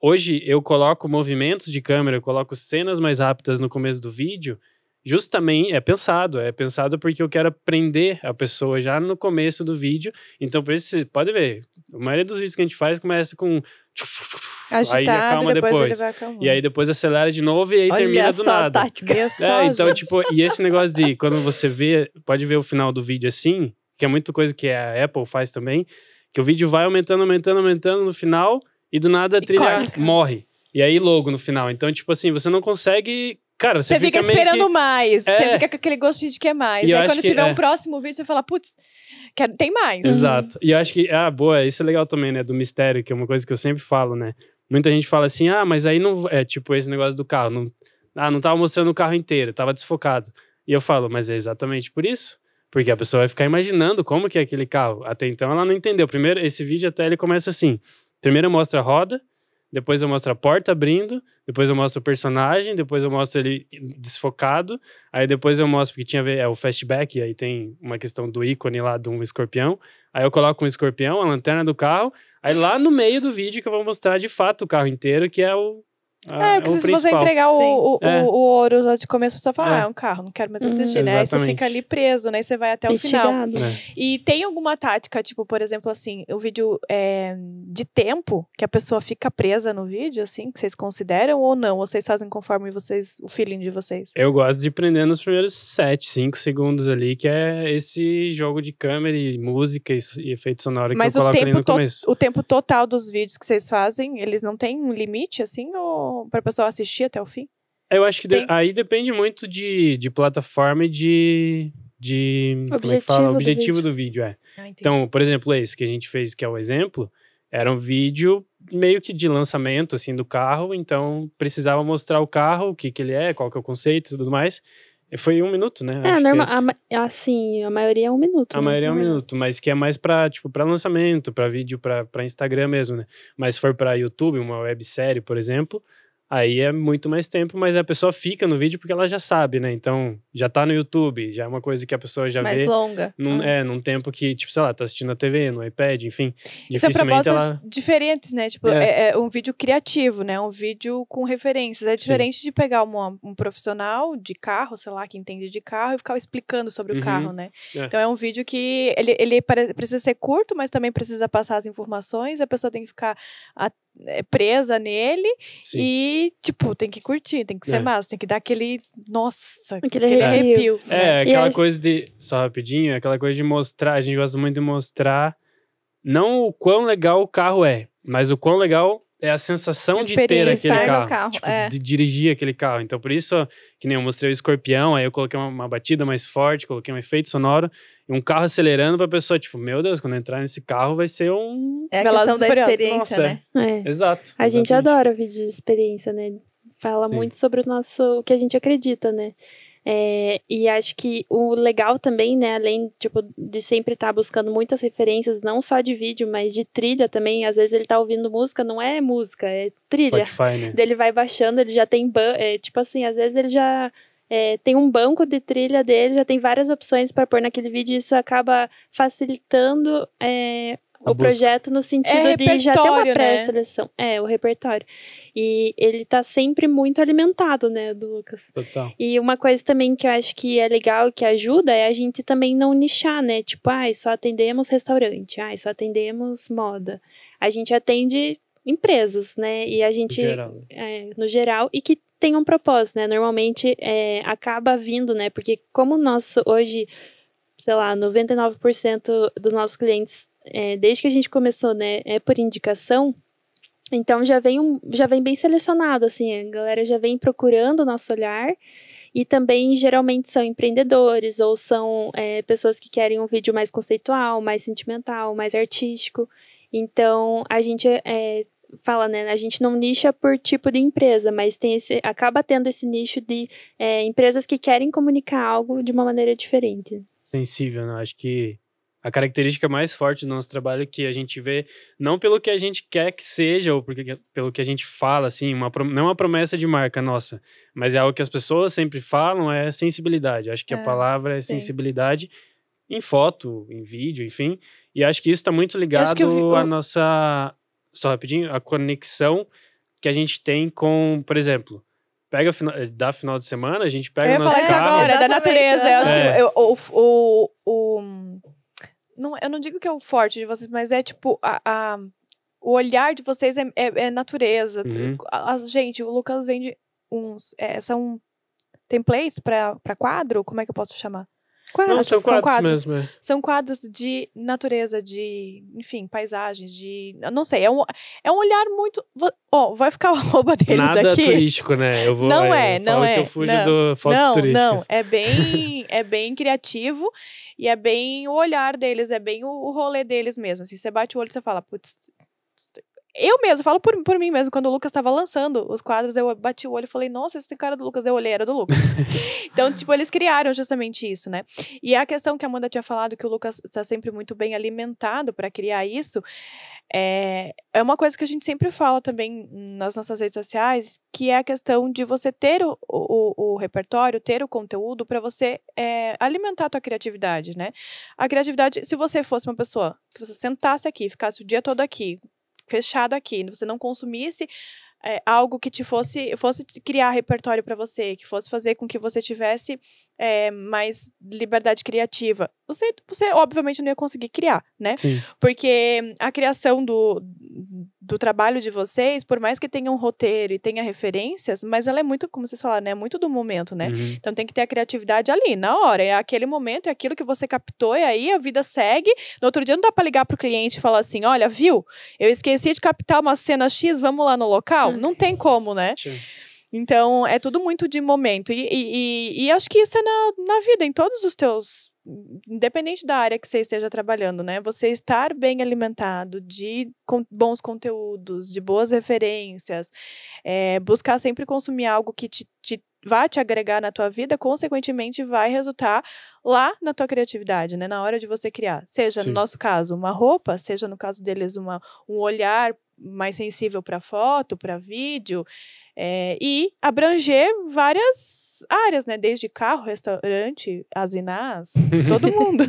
hoje eu coloco movimentos de câmera, eu coloco cenas mais rápidas no começo do vídeo, justamente é pensado, é pensado porque eu quero prender a pessoa já no começo do vídeo. Então, por isso, você pode ver, a maioria dos vídeos que a gente faz começa com Agitado, aí acalma depois. depois. E aí depois acelera de novo e aí Olha termina do nada. tática. É, então, tipo, e esse negócio de quando você vê, pode ver o final do vídeo assim, que é muita coisa que a Apple faz também, que o vídeo vai aumentando, aumentando, aumentando no final e do nada a trilha morre. E aí logo no final. Então, tipo assim, você não consegue Cara, você, você fica, fica esperando que... mais. É. Você fica com aquele gostinho de quer é mais. E aí quando tiver é. um próximo vídeo, você fala, putz, Quero, tem mais. Uhum. Exato. E eu acho que, ah, boa, isso é legal também, né? Do mistério, que é uma coisa que eu sempre falo, né? Muita gente fala assim, ah, mas aí não. É tipo esse negócio do carro. Não, ah, não tava mostrando o carro inteiro, tava desfocado. E eu falo, mas é exatamente por isso. Porque a pessoa vai ficar imaginando como que é aquele carro. Até então ela não entendeu. Primeiro, esse vídeo até ele começa assim. Primeiro mostra a roda, depois eu mostro a porta abrindo, depois eu mostro o personagem, depois eu mostro ele desfocado, aí depois eu mostro que tinha é, o flashback, aí tem uma questão do ícone lá de um escorpião, aí eu coloco um escorpião, a lanterna do carro, aí lá no meio do vídeo que eu vou mostrar de fato o carro inteiro, que é o ah, é, é, é preciso é principal. você entregar o, o, é. o, ouro lá de começo, pessoa fala, ah, é. ah, é um carro, não quero mais assistir, uhum. né? Aí você fica ali preso, né? você vai até o final. É. E tem alguma tática, tipo, por exemplo, assim, o vídeo de tempo, que a pessoa fica presa no vídeo, assim, que vocês consideram ou não? Ou vocês fazem conforme vocês, o feeling de vocês? Eu gosto de prender nos primeiros 7, 5 segundos ali, que é esse jogo de câmera e música e, efeito sonoro Mas que eu coloco ali no começo. Mas o tempo total dos vídeos que vocês fazem, eles não têm um limite, assim, ou para a pessoa assistir até o fim? Eu acho que de, aí depende muito de, de plataforma e de, de objetivo como é que fala? Do objetivo vídeo. do vídeo. é. Ah, então, por exemplo, esse que a gente fez, que é o exemplo, era um vídeo meio que de lançamento assim do carro, então precisava mostrar o carro, o que, que ele é, qual que é o conceito e tudo mais. Foi um minuto, né? É, normal, é a, assim, a maioria é um minuto. A né? maioria é um minuto, mas que é mais pra, tipo, pra lançamento, pra vídeo, pra, pra Instagram mesmo, né? Mas se for pra YouTube, uma websérie, por exemplo, Aí é muito mais tempo, mas a pessoa fica no vídeo porque ela já sabe, né? Então, já tá no YouTube, já é uma coisa que a pessoa já mais vê. Mais longa. Num, uhum. É, num tempo que, tipo, sei lá, tá assistindo a TV, no iPad, enfim. são propostas ela... diferentes, né? Tipo, é. É, é. um vídeo criativo, né? Um vídeo com referências. É diferente Sim. de pegar uma, um profissional de carro, sei lá, que entende de carro, e ficar explicando sobre uhum. o carro, né? É. Então, é um vídeo que ele, ele precisa ser curto, mas também precisa passar as informações. A pessoa tem que ficar é, presa nele Sim. e, tipo, tem que curtir, tem que ser é. massa, tem que dar aquele, nossa, aquele, aquele arrepio. É, é aquela e coisa gente... de, só rapidinho, aquela coisa de mostrar, a gente gosta muito de mostrar não o quão legal o carro é, mas o quão legal é a sensação de ter aquele carro, carro tipo, é. de dirigir aquele carro. Então, por isso, que nem eu mostrei o escorpião, aí eu coloquei uma, uma batida mais forte, coloquei um efeito sonoro, e um carro acelerando pra pessoa, tipo, meu Deus, quando entrar nesse carro vai ser um... É a questão da experiência, Nossa, né? É. É. Exato. A exatamente. gente adora vídeo de experiência, né? Fala Sim. muito sobre o nosso, o que a gente acredita, né? É, e acho que o legal também, né, além tipo, de sempre estar tá buscando muitas referências, não só de vídeo, mas de trilha também. Às vezes ele tá ouvindo música, não é música, é trilha. Spotify, né? Ele vai baixando, ele já tem. É, tipo assim, às vezes ele já é, tem um banco de trilha dele, já tem várias opções para pôr naquele vídeo, e isso acaba facilitando é, o projeto no sentido é de já ter uma né? pré-seleção. Né? É, o repertório. E ele tá sempre muito alimentado, né, do Lucas. Total. E uma coisa também que eu acho que é legal e que ajuda é a gente também não nichar, né? Tipo, ai, ah, só atendemos restaurante, ai, ah, só atendemos moda. A gente atende empresas, né? E a gente. No geral. Né? É, no geral e que tem um propósito, né? Normalmente é, acaba vindo, né? Porque como o nosso hoje sei lá, 99% dos nossos clientes é, desde que a gente começou, né, é por indicação. Então já vem, um, já vem bem selecionado, assim, a galera já vem procurando o nosso olhar. E também geralmente são empreendedores ou são é, pessoas que querem um vídeo mais conceitual, mais sentimental, mais artístico. Então a gente é, fala, né? A gente não nicha por tipo de empresa, mas tem esse, acaba tendo esse nicho de é, empresas que querem comunicar algo de uma maneira diferente. Sensível, né? Acho que a característica mais forte do nosso trabalho que a gente vê, não pelo que a gente quer que seja, ou porque, pelo que a gente fala, assim, uma, não é uma promessa de marca nossa, mas é algo que as pessoas sempre falam, é sensibilidade. Acho que é, a palavra é sim. sensibilidade em foto, em vídeo, enfim. E acho que isso está muito ligado vi, eu... à nossa. Só rapidinho, a conexão que a gente tem com, por exemplo, pega final, eh, da final de semana, a gente pega o nosso carro. agora, é da natureza. É. Eu acho que é. eu, o, o, não, eu não digo que é o forte de vocês, mas é tipo a, a o olhar de vocês é, é, é natureza. Uhum. A, a, gente, o Lucas vende uns. É, são templates para quadro? Como é que eu posso chamar? Quadros, Não, são quadros, são quadros mesmo. É. São quadros de natureza, de, enfim, paisagens, de. não sei, é um, é um olhar muito. oh, vai ficar o arroba deles Nada aqui. turístico, né? Eu vou, não é, é não é. Que eu fujo não, do fotos não, turísticas. Não, é bem, é bem criativo e é bem o olhar deles, é bem o, o rolê deles mesmo. Assim, você bate o olho e você fala, putz. Eu mesmo, falo por, por mim mesmo, quando o Lucas estava lançando os quadros, eu bati o olho e falei, nossa, esse tem cara do Lucas, eu olhei, era do Lucas. então, tipo, eles criaram justamente isso, né? E a questão que a Amanda tinha falado, que o Lucas está sempre muito bem alimentado para criar isso, é, é uma coisa que a gente sempre fala também nas nossas redes sociais, que é a questão de você ter o, o, o repertório, ter o conteúdo para você é, alimentar a tua criatividade, né? A criatividade, se você fosse uma pessoa que você sentasse aqui, ficasse o dia todo aqui, fechada aqui, você não consumisse é, algo que te fosse fosse criar repertório para você, que fosse fazer com que você tivesse é, mais liberdade criativa. Você, você obviamente não ia conseguir criar, né? Sim. Porque a criação do do trabalho de vocês, por mais que tenha um roteiro e tenha referências, mas ela é muito, como vocês falaram, né? Muito do momento, né? Uhum. Então tem que ter a criatividade ali, na hora. É aquele momento, é aquilo que você captou, e aí a vida segue. No outro dia não dá para ligar pro cliente e falar assim: olha, viu? Eu esqueci de captar uma cena X, vamos lá no local? Uhum. Não tem como, né? Então, é tudo muito de momento. E, e, e, e acho que isso é na, na vida, em todos os teus independente da área que você esteja trabalhando, né? Você estar bem alimentado de bons conteúdos, de boas referências, é, buscar sempre consumir algo que te, te vai te agregar na tua vida, consequentemente vai resultar lá na tua criatividade, né? Na hora de você criar. Seja, Sim. no nosso caso, uma roupa, seja no caso deles, uma, um olhar mais sensível para foto, para vídeo, é, e abranger várias áreas, né? Desde carro, restaurante, asinás, todo mundo.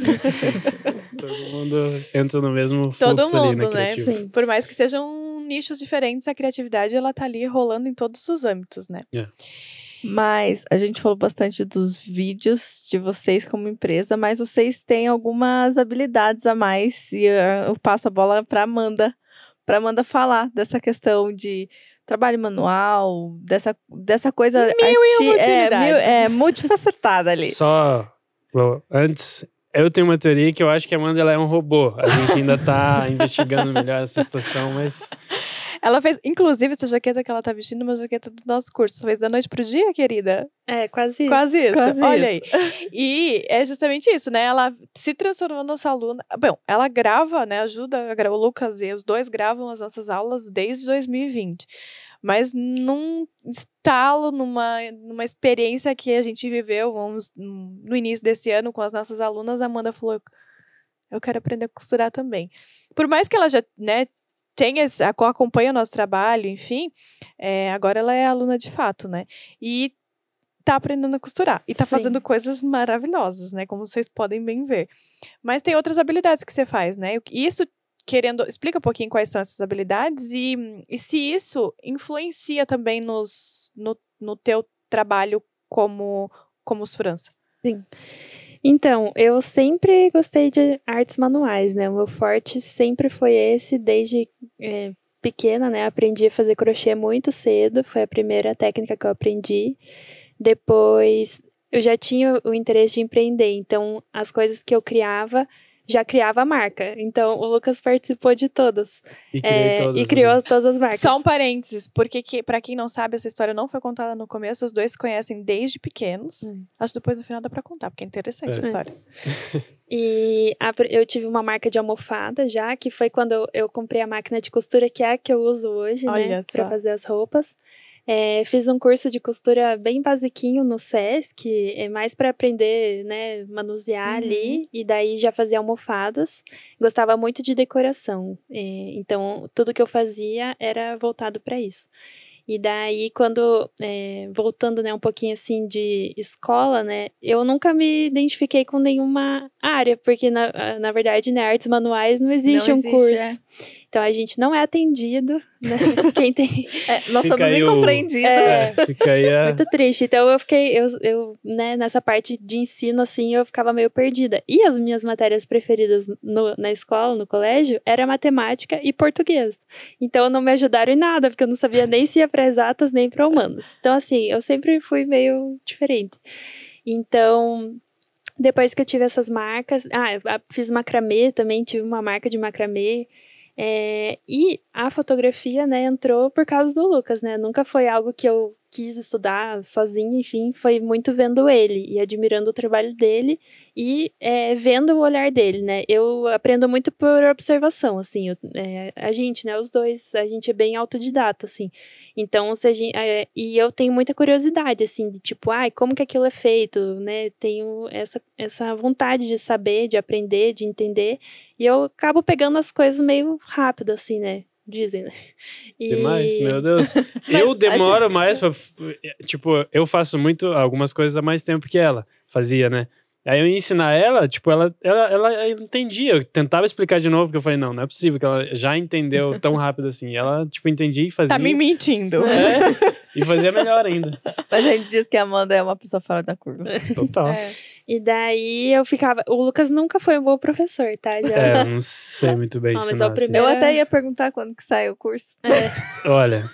todo mundo entra no mesmo todo mundo, ali, né? né Por mais que sejam nichos diferentes, a criatividade ela tá ali rolando em todos os âmbitos, né? Yeah. É. Mas a gente falou bastante dos vídeos de vocês como empresa, mas vocês têm algumas habilidades a mais e ah, eu passo a bola para Amanda, para Amanda falar dessa questão de trabalho manual, dessa, dessa coisa mil é, é, multifacetada ali. Só antes eu tenho uma teoria que eu acho que a Amanda ela é um robô. A gente ainda está investigando melhor essa situação, mas ela fez, inclusive, essa jaqueta que ela tá vestindo, é uma jaqueta do nosso curso. Fez da noite pro dia, querida. É, quase isso. Quase isso. Quase Olha isso. aí. E é justamente isso, né? Ela se transformou nossa aluna. Bom, ela grava, né? Ajuda o Lucas e os dois gravam as nossas aulas desde 2020 mas num estalo, numa, numa experiência que a gente viveu vamos, no início desse ano com as nossas alunas, a Amanda falou: Eu quero aprender a costurar também. Por mais que ela já né, tem esse, acompanha o nosso trabalho, enfim, é, agora ela é aluna de fato, né? E tá aprendendo a costurar e tá Sim. fazendo coisas maravilhosas, né? Como vocês podem bem ver. Mas tem outras habilidades que você faz, né? isso querendo explica um pouquinho quais são essas habilidades e, e se isso influencia também nos, no, no teu trabalho como como França. Sim. Então, eu sempre gostei de artes manuais, né? O meu forte sempre foi esse, desde é, pequena, né? Aprendi a fazer crochê muito cedo, foi a primeira técnica que eu aprendi. Depois, eu já tinha o interesse de empreender, então as coisas que eu criava já criava a marca. Então, o Lucas participou de todas. E, é, todas, e criou todas as marcas. Só um parênteses, porque que, para quem não sabe, essa história não foi contada no começo, os dois se conhecem desde pequenos. Hum. Acho que depois no final dá para contar, porque é interessante é. a história. É. e a, eu tive uma marca de almofada já, que foi quando eu, comprei a máquina de costura, que é a que eu uso hoje, né, Olha né? para fazer as roupas. É, fiz um curso de costura bem basiquinho no SESC, é mais para aprender, né, manusear uhum. ali, e daí já fazia almofadas. Gostava muito de decoração, é, então tudo que eu fazia era voltado para isso. E daí, quando, é, voltando, né, um pouquinho assim de escola, né, eu nunca me identifiquei com nenhuma área, porque na, na verdade, né, artes manuais não existe não um curso. É. Então a gente não é atendido, né? Quem tem. É, nós fica somos incompreendidos. O... É. é, fica aí a... Muito triste. Então eu fiquei, eu, eu, né, nessa parte de ensino, assim, eu ficava meio perdida. E as minhas matérias preferidas no, na escola, no colégio, era matemática e português. Então não me ajudaram em nada, porque eu não sabia nem se ia para exatas nem para humanos. Então, assim, eu sempre fui meio diferente. Então, depois que eu tive essas marcas, ah, fiz macramê também, tive uma marca de macramê é, e a fotografia, né, entrou por causa do Lucas, né? Nunca foi algo que eu quis estudar sozinha, enfim, foi muito vendo ele e admirando o trabalho dele e é, vendo o olhar dele, né? Eu aprendo muito por observação, assim, eu, é, a gente, né? Os dois, a gente é bem autodidata, assim. Então, se gente, é, e eu tenho muita curiosidade, assim, de tipo, ai, como que aquilo é feito, né? Tenho essa, essa vontade de saber, de aprender, de entender e eu acabo pegando as coisas meio rápido, assim, né? Dizem, né? E... Demais, meu Deus. eu tá, demoro gente... mais pra. Tipo, eu faço muito algumas coisas há mais tempo que ela fazia, né? Aí eu ia ensinar ela, tipo, ela, ela, ela entendia. Eu tentava explicar de novo, porque eu falei, não, não é possível que ela já entendeu tão rápido assim. E ela, tipo, entendia e tá fazia. Tá me mentindo. É, e fazia melhor ainda. Mas a gente diz que a Amanda é uma pessoa fora da curva. Total. É. E daí eu ficava. O Lucas nunca foi um bom professor, tá? Já... É, eu não sei muito bem. Ah, não, mas é, é o assim. Eu até ia perguntar quando que sai o curso. É. Olha.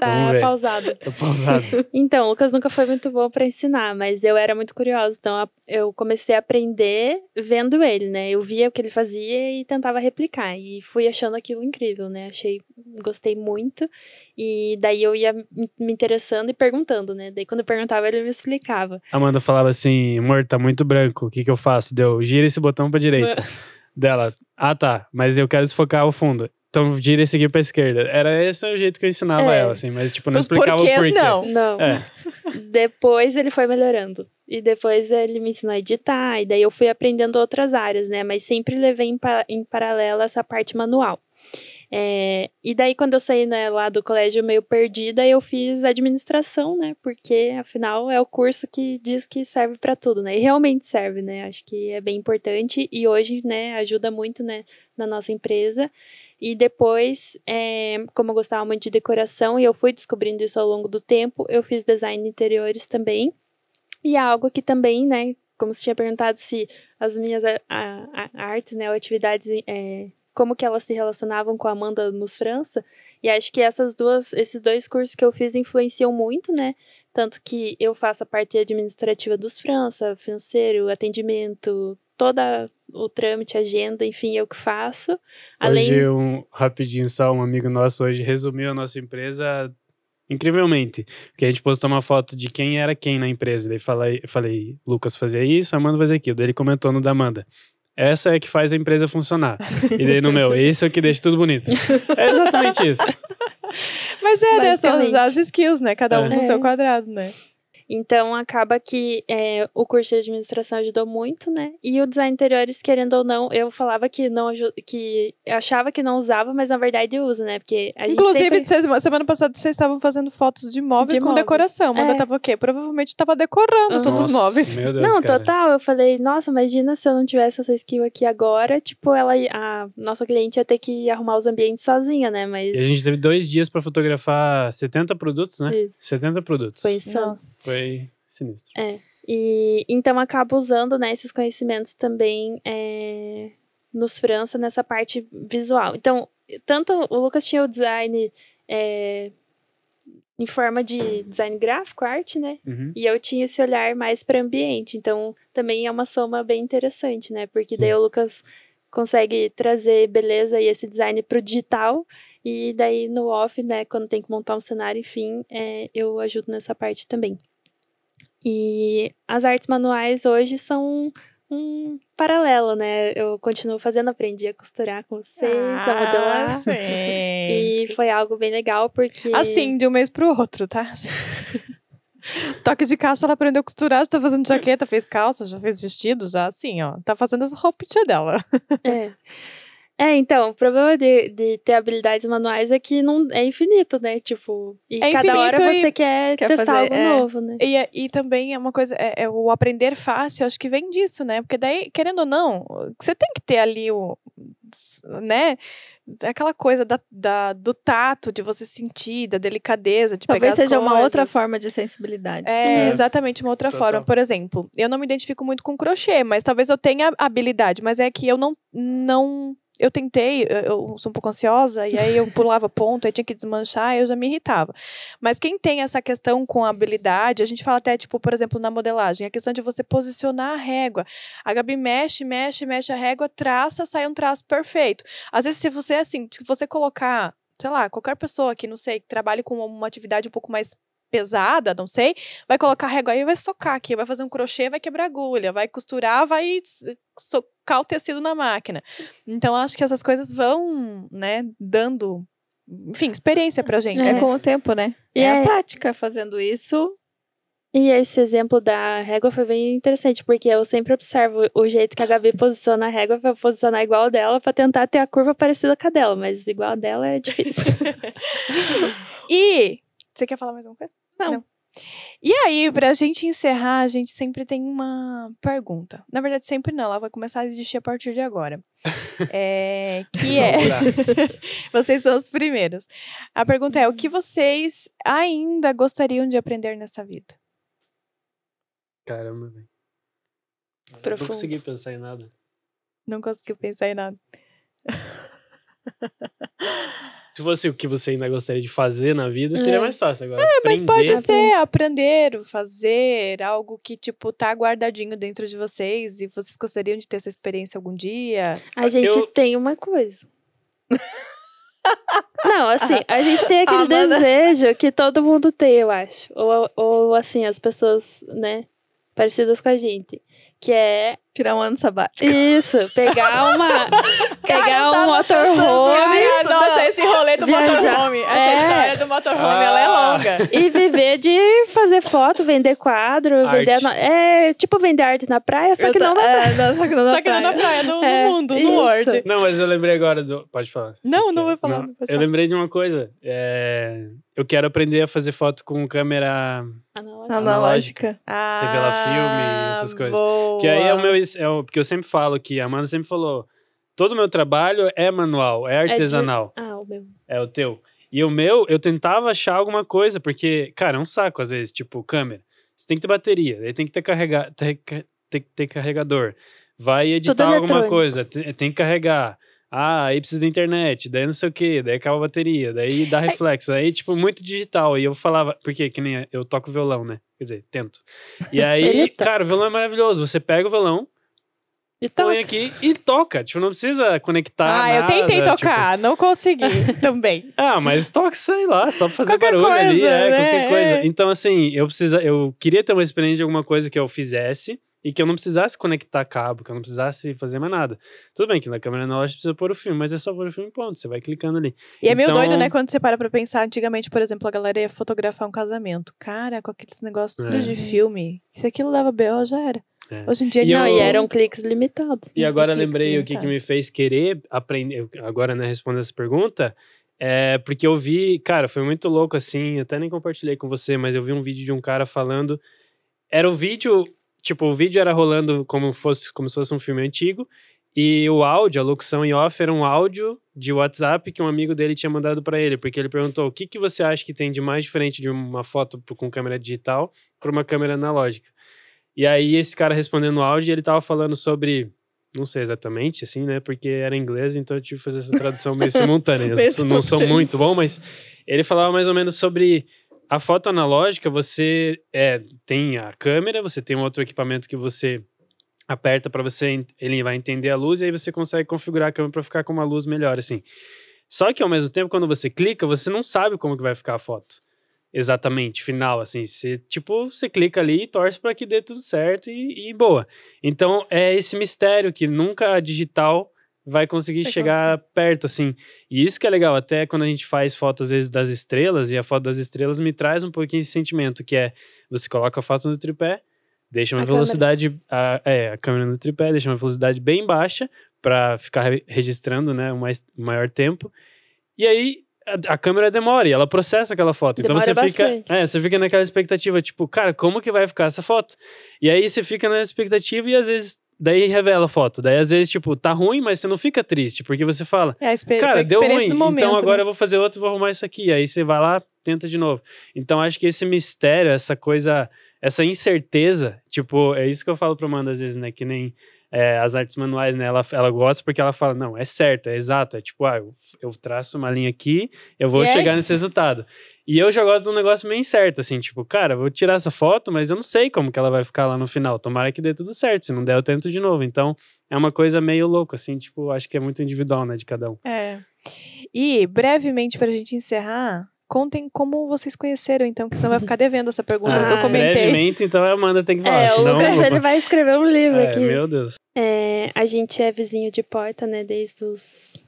Tá pausado. Tá pausado. então, o Lucas nunca foi muito bom para ensinar, mas eu era muito curiosa. Então, eu comecei a aprender vendo ele, né? Eu via o que ele fazia e tentava replicar. E fui achando aquilo incrível, né? Achei, gostei muito. E daí eu ia me interessando e perguntando, né? Daí quando eu perguntava, ele me explicava. Amanda falava assim: amor, tá muito branco, o que, que eu faço? Deu, gira esse botão pra direita. É. Dela, ah tá, mas eu quero desfocar o fundo. Então gira esse aqui pra esquerda. Era esse o jeito que eu ensinava é. ela, assim, mas tipo, não Os explicava porquês, o porquê. Não, não. É. depois ele foi melhorando. E depois ele me ensinou a editar, e daí eu fui aprendendo outras áreas, né? Mas sempre levei em, pa em paralelo essa parte manual. É, e daí, quando eu saí né, lá do colégio meio perdida, eu fiz administração, né? Porque, afinal, é o curso que diz que serve para tudo, né? E realmente serve, né? Acho que é bem importante e hoje, né, ajuda muito, né, na nossa empresa. E depois, é, como eu gostava muito de decoração e eu fui descobrindo isso ao longo do tempo, eu fiz design de interiores também. E é algo que também, né, como você tinha perguntado se as minhas a, a, a artes, né, ou atividades, é, como que elas se relacionavam com a Amanda nos França. E acho que essas duas, esses dois cursos que eu fiz influenciam muito, né? Tanto que eu faço a parte administrativa dos França, financeiro, atendimento, toda o trâmite, agenda, enfim, eu é que faço. Além... Hoje, um, rapidinho só, um amigo nosso hoje resumiu a nossa empresa incrivelmente. Porque a gente postou uma foto de quem era quem na empresa. Daí falei, falei Lucas fazia isso, Amanda fazia aquilo. Daí ele comentou no da Amanda. Essa é que faz a empresa funcionar. E daí no meu, esse é o que deixa tudo bonito. É exatamente isso. Mas é, né? São as skills, né? Cada um é. no seu quadrado, né? Então acaba que é, o curso de administração ajudou muito, né? E o design interiores, querendo ou não, eu falava que não que achava que não usava, mas na verdade usa, né? Porque a gente Inclusive, sempre... semana passada vocês estavam fazendo fotos de móveis de com móveis. decoração. Mas é. tava o quê? Provavelmente tava decorando uhum. todos os móveis. Meu Deus, não, cara. total. Eu falei, nossa, imagina se eu não tivesse essa skill aqui agora. Tipo, ela, a nossa cliente ia ter que arrumar os ambientes sozinha, né? Mas. E a gente teve dois dias para fotografar 70 produtos, né? Isso. 70 produtos. Foi insano. Foi foi é sinistro. É. E então acaba usando né, esses conhecimentos também é, nos França nessa parte visual. Então, tanto o Lucas tinha o design é, em forma de design gráfico, arte, né? Uhum. E eu tinha esse olhar mais para ambiente. Então, também é uma soma bem interessante, né? Porque daí o Lucas consegue trazer beleza e esse design para o digital. E daí no off, né, quando tem que montar um cenário, enfim, é, eu ajudo nessa parte também. E as artes manuais hoje são um paralelo, né? Eu continuo fazendo, aprendi a costurar com vocês, ah, a modelar. Ah, gente. E foi algo bem legal, porque. Assim, de um mês pro outro, tá? Toque de caixa, ela aprendeu a costurar, já tá fazendo jaqueta, fez calça, já fez vestido, já assim, ó. Tá fazendo as roupinhas dela. É. É, então, o problema de, de ter habilidades manuais é que não, é infinito, né? Tipo, e é cada hora você quer, quer testar fazer, algo é, novo, né? E, e também é uma coisa, é, é, o aprender fácil, acho que vem disso, né? Porque daí, querendo ou não, você tem que ter ali o. né? Aquela coisa da, da do tato, de você sentir, da delicadeza, de Talvez seja uma outra forma de sensibilidade. É, é. exatamente, uma outra Total. forma. Por exemplo, eu não me identifico muito com crochê, mas talvez eu tenha habilidade, mas é que eu não. não eu tentei, eu sou um pouco ansiosa, e aí eu pulava ponto, aí tinha que desmanchar, eu já me irritava. Mas quem tem essa questão com habilidade, a gente fala até, tipo, por exemplo, na modelagem, a questão de você posicionar a régua. A Gabi mexe, mexe, mexe a régua, traça, sai um traço perfeito. Às vezes, se você, assim, se você colocar, sei lá, qualquer pessoa que, não sei, que trabalhe com uma atividade um pouco mais pesada, não sei, vai colocar régua aí, vai socar aqui, vai fazer um crochê, vai quebrar agulha, vai costurar, vai so socar o tecido na máquina. Então, acho que essas coisas vão, né, dando, enfim, experiência pra gente. É né? com o tempo, né? E é, é a prática fazendo isso. E esse exemplo da régua foi bem interessante, porque eu sempre observo o jeito que a Gabi posiciona a régua para posicionar igual dela, para tentar ter a curva parecida com a dela, mas igual a dela é difícil. e. Você quer falar mais alguma coisa? Não. Não. E aí, pra gente encerrar, a gente sempre tem uma pergunta. Na verdade, sempre não, ela vai começar a existir a partir de agora. É, que é. vocês são os primeiros. A pergunta é: o que vocês ainda gostariam de aprender nessa vida? Caramba, velho. Não consegui pensar em nada. Não consegui pensar em nada. Se fosse o que você ainda gostaria de fazer na vida, seria é. mais fácil agora. É, mas pode ser aprender, fazer algo que, tipo, tá guardadinho dentro de vocês e vocês gostariam de ter essa experiência algum dia. A gente Eu... tem uma coisa. Não, assim, a gente tem aquele ah, é desejo que todo mundo tem, eu acho. Ou, ou, assim, as pessoas, né, parecidas com a gente. Que é Tirar um ano sabático. Isso, pegar uma. pegar um motorhome. Isso, nossa, esse rolê do viajar. motorhome. Essa é. história do motorhome, ah. ela é ah. longa. E viver de fazer foto, vender quadro, arte. vender. É tipo vender arte na praia, só é, que não na praia. só que não na praia. no, é, mundo, isso. no Word. Não, mas eu lembrei agora do. Pode falar. Não, não vou falar. Não, não eu lembrei de uma coisa. É... Eu quero aprender a fazer foto com câmera analógica. analógica. Ah, Revelar filme, essas ah, coisas. Boa. Porque aí é o meu. É o, porque eu sempre falo que a Amanda sempre falou: todo o meu trabalho é manual, é artesanal. É de... Ah, o meu. É o teu. E o meu, eu tentava achar alguma coisa, porque, cara, é um saco às vezes, tipo, câmera. Você tem que ter bateria, aí tem que ter, carrega... ter, ter, ter carregador. Vai editar alguma coisa, tem, tem que carregar. Ah, aí precisa da internet, daí não sei o que, daí acaba a bateria, daí dá é, reflexo. Aí, tipo, muito digital. E eu falava, porque que nem eu toco violão, né? Quer dizer, tento. E aí, cara, o violão é maravilhoso. Você pega o violão, e põe aqui e toca. Tipo, não precisa conectar. Ah, nada, eu tentei tipo tocar, tipo... não consegui também. ah, mas toca, sei lá, só pra fazer qualquer barulho coisa, ali, é, né? qualquer coisa. É. Então, assim, eu precisa, eu queria ter uma experiência de alguma coisa que eu fizesse e que eu não precisasse conectar cabo, que eu não precisasse fazer mais nada. Tudo bem que na câmera analógica precisa pôr o filme, mas é só pôr o filme ponto, você vai clicando ali. E então... é meio então doido, né, quando você para pra pensar, antigamente, por exemplo, a galera ia fotografar um casamento. Cara, com aqueles negócios é. de filme, se aquilo dava BO, já era. É. Hoje em dia e não, eu... e eram cliques limitados. E né, agora lembrei o que, que me fez querer aprender, agora, né, respondendo essa pergunta, é, porque eu vi, cara, foi muito louco assim, até nem compartilhei com você, mas eu vi um vídeo de um cara falando. Era o um vídeo tipo, o vídeo era rolando como, fosse, como se fosse um filme antigo, e o áudio, a locução em off, era um áudio de WhatsApp que um amigo dele tinha mandado para ele, porque ele perguntou o que, que você acha que tem de mais diferente de uma foto com câmera digital para uma câmera analógica. E aí esse cara respondendo o áudio, ele tava falando sobre não sei exatamente, assim, né? Porque era inglês, então eu tive que fazer essa tradução meio simultânea. Eu não sou muito bom, mas ele falava mais ou menos sobre a foto analógica, você é, tem a câmera, você tem um outro equipamento que você aperta para você, ele vai entender a luz e aí você consegue configurar a câmera para ficar com uma luz melhor, assim. Só que ao mesmo tempo, quando você clica, você não sabe como que vai ficar a foto. Exatamente, final, assim. Você, tipo, você clica ali e torce para que dê tudo certo e, e boa. Então, é esse mistério que nunca a digital vai conseguir vai chegar conseguir. perto, assim. E isso que é legal, até quando a gente faz foto, às vezes, das estrelas, e a foto das estrelas me traz um pouquinho esse sentimento, que é, você coloca a foto no tripé, deixa uma a velocidade, A, é, a câmera no tripé, deixa uma velocidade bem baixa, para ficar registrando, né, o mais, maior tempo, e aí a, câmera demora e ela processa aquela foto. Então, demora então você fica, é, você fica naquela expectativa, tipo, cara, como que vai ficar essa foto? E aí você fica na expectativa e às vezes daí revela a foto. Daí às vezes, tipo, tá ruim, mas você não fica triste, porque você fala, é cara, deu ruim, então momento, então agora né? eu vou fazer outro, vou arrumar isso aqui. Aí você vai lá, tenta de novo. Então acho que esse mistério, essa coisa, essa incerteza, tipo, é isso que eu falo pra Amanda às vezes, né, que nem é, as artes manuais, né, ela, ela gosta porque ela fala, não, é certo, é exato, é tipo, ah, eu, eu traço uma linha aqui, eu vou e é chegar é nesse resultado. E eu já gosto de um negócio meio incerto, assim, tipo, cara, vou tirar essa foto, mas eu não sei como que ela vai ficar lá no final. Tomara que dê tudo certo, se não der, eu tento de novo. Então, é uma coisa meio louca, assim, tipo, acho que é muito individual, né, de cada um. É. E, brevemente, pra gente encerrar, contem como vocês conheceram, então, que senão vai ficar devendo essa pergunta ah, que eu ah, comentei. Brevemente, então a Amanda tem que é, falar. É, senão... o Lucas ele vai escrever um livro é, aqui. Meu Deus. É, a gente é vizinho de porta, né, desde os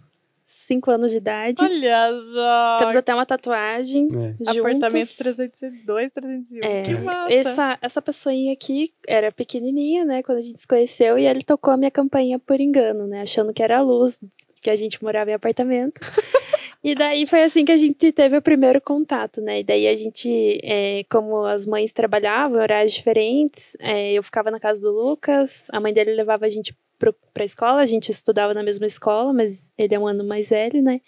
5 anos de idade. Olha só! Temos até uma tatuagem. É. Juntos. Apartamento 302, 301. É. Que é. massa! Essa, essa pessoinha aqui era pequenininha, né? Quando a gente se conheceu. E ele tocou a minha campainha por engano, né? Achando que era a luz, que a gente morava em apartamento. E daí foi assim que a gente teve o primeiro contato, né? E daí a gente, é, como as mães trabalhavam, horários diferentes, é, eu ficava na casa do Lucas, a mãe dele levava a gente para a escola, a gente estudava na mesma escola, mas ele é um ano mais velho, né?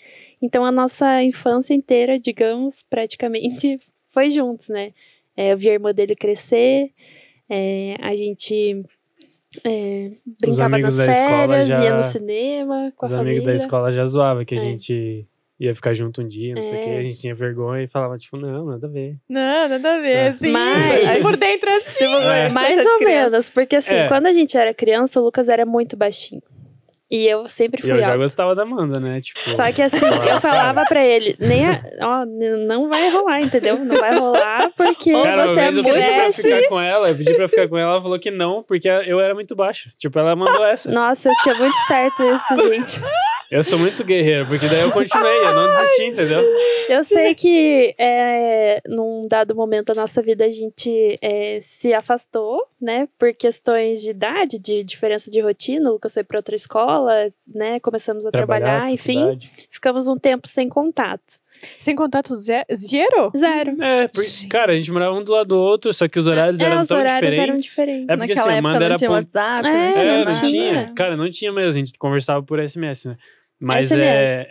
Então a nossa infância inteira, digamos, praticamente foi juntos, né? É, eu vi a irmã dele crescer, é, a gente é, brincava nas férias, já... ia no cinema com os a família. Os amigos da escola já zoava que a é. gente ia ficar junto um dia, não é. sei o quê. A é. gente tinha vergonha e falava, tipo, não, nada a ver. Não, nada a ver, é. assim. Mas... Por dentro assim. Tipo, né, é. Mais ou menos, porque assim, é. quando a gente era criança, o Lucas era muito baixinho. E eu sempre fui. E eu já gostava da Amanda, né? Tipo, Só que assim, eu falava pra ele, nem a, ó, não vai rolar, entendeu? Não vai rolar porque Cara, você é muito baixo. Eu pedi pra ficar com ela, eu pedi pra ficar com ela, ela falou que não, porque eu era muito baixo. Tipo, ela mandou essa. Nossa, eu tinha muito certo isso, gente. Eu sou muito guerreiro, porque daí eu continuei, eu não desisti, entendeu? Eu sei que é, num dado momento da nossa vida a gente é, se afastou, né? Por questões de idade, de diferença de rotina. O Lucas foi para outra escola, né? Começamos a trabalhar, trabalhar enfim. Ficamos um tempo sem contato. Sem contato ze zero? Zero. É, porque, cara, a gente morava um do lado do outro, só que os é, horários é, eram os tão horários diferentes. Eram diferentes. É porque assim, Naquela assim, época Amanda não era. Tinha WhatsApp, é, não, tinha. não tinha. Cara, não tinha mesmo, a gente conversava por SMS, né? Mas SMS. é...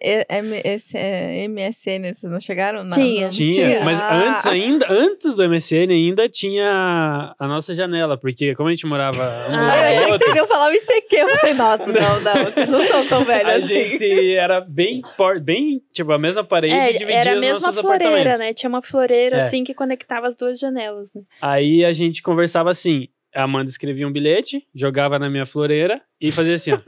é, MSN, é, é vocês não chegaram? Não, tinha. Tinha, tinha, mas antes ainda, antes do MSN ainda tinha a nossa janela, porque como a gente morava um ah, eu achei outro, que vocês iam falar o ICQ, eu falei, nossa, não, não, vocês não são tão velhos A assim. gente era bem, bem, tipo, a mesma parede é, dividia era a mesma floreira, né? Tinha uma floreira, é. assim, que conectava as duas janelas, né? Aí a gente conversava assim, a Amanda escrevia um bilhete, jogava na minha floreira e fazia assim, ó.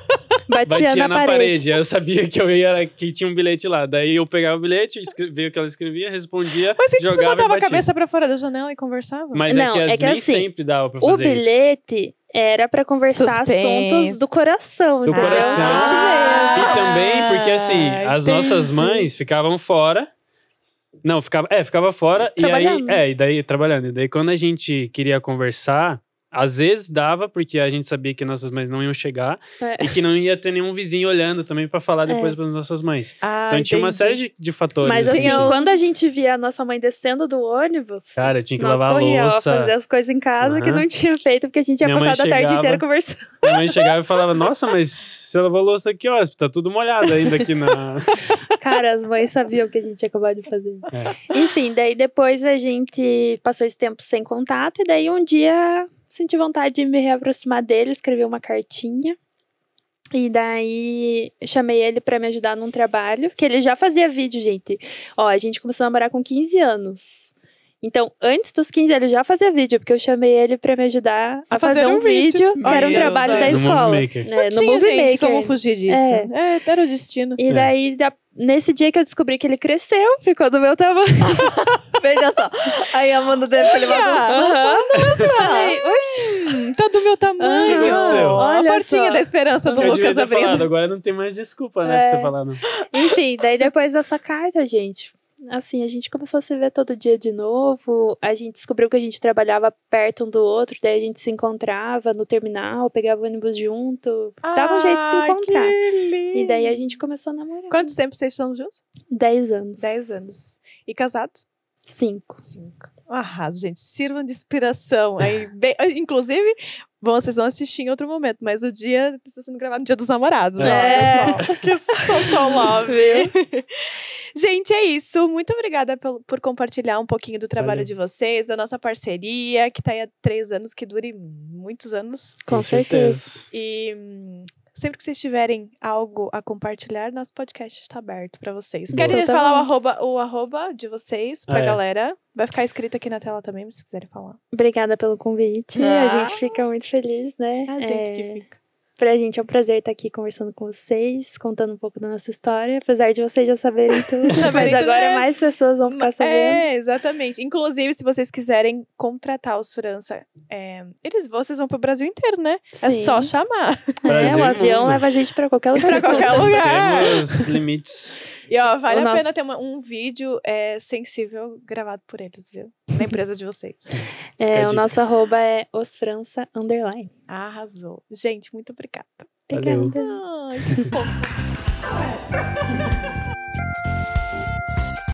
batia, batia, na, na parede. parede. eu sabia que eu ia que tinha um bilhete lá. Daí eu pegava o bilhete, veio o que ela escrevia, respondia. Mas que jogava você botava a cabeça para fora da janela e conversava? Mas é não, é que, as, é que nem assim, sempre dava pra fazer O bilhete isso. era para conversar Suspense. assuntos do coração, Do coração. Ah, e também porque assim, ah, as entendi. nossas mães ficavam fora não, ficava, é, ficava fora e aí, é, e daí trabalhando. E daí quando a gente queria conversar, às vezes dava, porque a gente sabia que nossas mães não iam chegar é. e que não ia ter nenhum vizinho olhando também para falar é. depois para as nossas mães. Ah, então tinha uma série de, de fatores. Mas assim, assim quando a gente via a nossa mãe descendo do ônibus, cara, tinha que lavar a louça, fazer as coisas em casa uhum. que não tinha feito porque a gente tinha passar passado a chegava, tarde inteira conversando. Minha mãe chegava e falava: "Nossa, mas você lavou a louça aqui, ó, Tá tudo molhado ainda aqui na". cara, as mães sabiam o que a gente tinha acabado de fazer. É. Enfim, daí depois a gente passou esse tempo sem contato e daí um dia senti vontade de me reaproximar dele, escrevi uma cartinha. E daí chamei ele para me ajudar num trabalho, que ele já fazia vídeo, gente. Ó, a gente começou a namorar com 15 anos. Então, antes dos 15, ele já fazia vídeo, porque eu chamei ele para me ajudar a, a fazer, fazer, um, vídeo, vídeo, que era um trabalho é. da escola. No Movie Maker. É, no Movie Maker. como fugir disso. É. é, era o destino. E é. daí, Nesse dia que eu descobri que ele cresceu, ficou do meu tamanho. Veja só. Aí a Amanda deve ter levado ah, Nossa, eu falei, oxi, tá do meu tamanho. O que aconteceu? Olha a portinha só. da esperança do Lucas abrindo. Falado, agora não tem mais desculpa, né, é. pra você é. falar. Não. Enfim, daí depois dessa carta, gente, assim, a gente começou a se ver todo dia de novo, a gente descobriu que a gente trabalhava perto um do outro, daí a gente se encontrava no terminal, pegava ônibus junto, ah, dava um jeito de se ah, encontrar. E daí a gente começou a namorar. Quanto tempo vocês estão juntos? Dez anos. Dez anos. E casados? Cinco. Cinco. arraso, gente. Sirvam de inspiração. Aí, bem, inclusive, Bom, vocês vão assistir em outro momento, mas o dia está sendo gravado no Dia dos Namorados. É, né? é. que só, love. Gente, é isso. Muito obrigada por, por compartilhar um pouquinho do trabalho Valeu. de vocês, da nossa parceria, que está aí há três anos, que dure muitos anos. Com, Com certeza. certeza. E Sempre que vocês tiverem algo a compartilhar, nosso podcast está aberto para vocês. Boa. Querem então, tá falar o arroba, o arroba de vocês para a é. galera? Vai ficar escrito aqui na tela também, se quiserem falar. Obrigada pelo convite. Ah. A gente fica muito feliz, né? A gente é... que fica. Pra gente é um prazer estar aqui conversando com vocês, contando um pouco da nossa história, apesar de vocês já saberem tudo, mas agora né? mais pessoas vão ficar é, sabendo. É, exatamente. Inclusive, se vocês quiserem contratar os França, é, eles vocês vão pro Brasil inteiro, né? Sim. É só chamar. Brasil é, o avião mundo. leva a gente pra qualquer lugar. pra qualquer lugar. Temos limites. E ó, vale o a nosso... pena ter uma, um vídeo é, sensível gravado por eles, viu? na empresa de vocês. é, o nosso arroba é osfrança underline. Arrasou. Gente, muito obrigada. Obrigada. Ai, que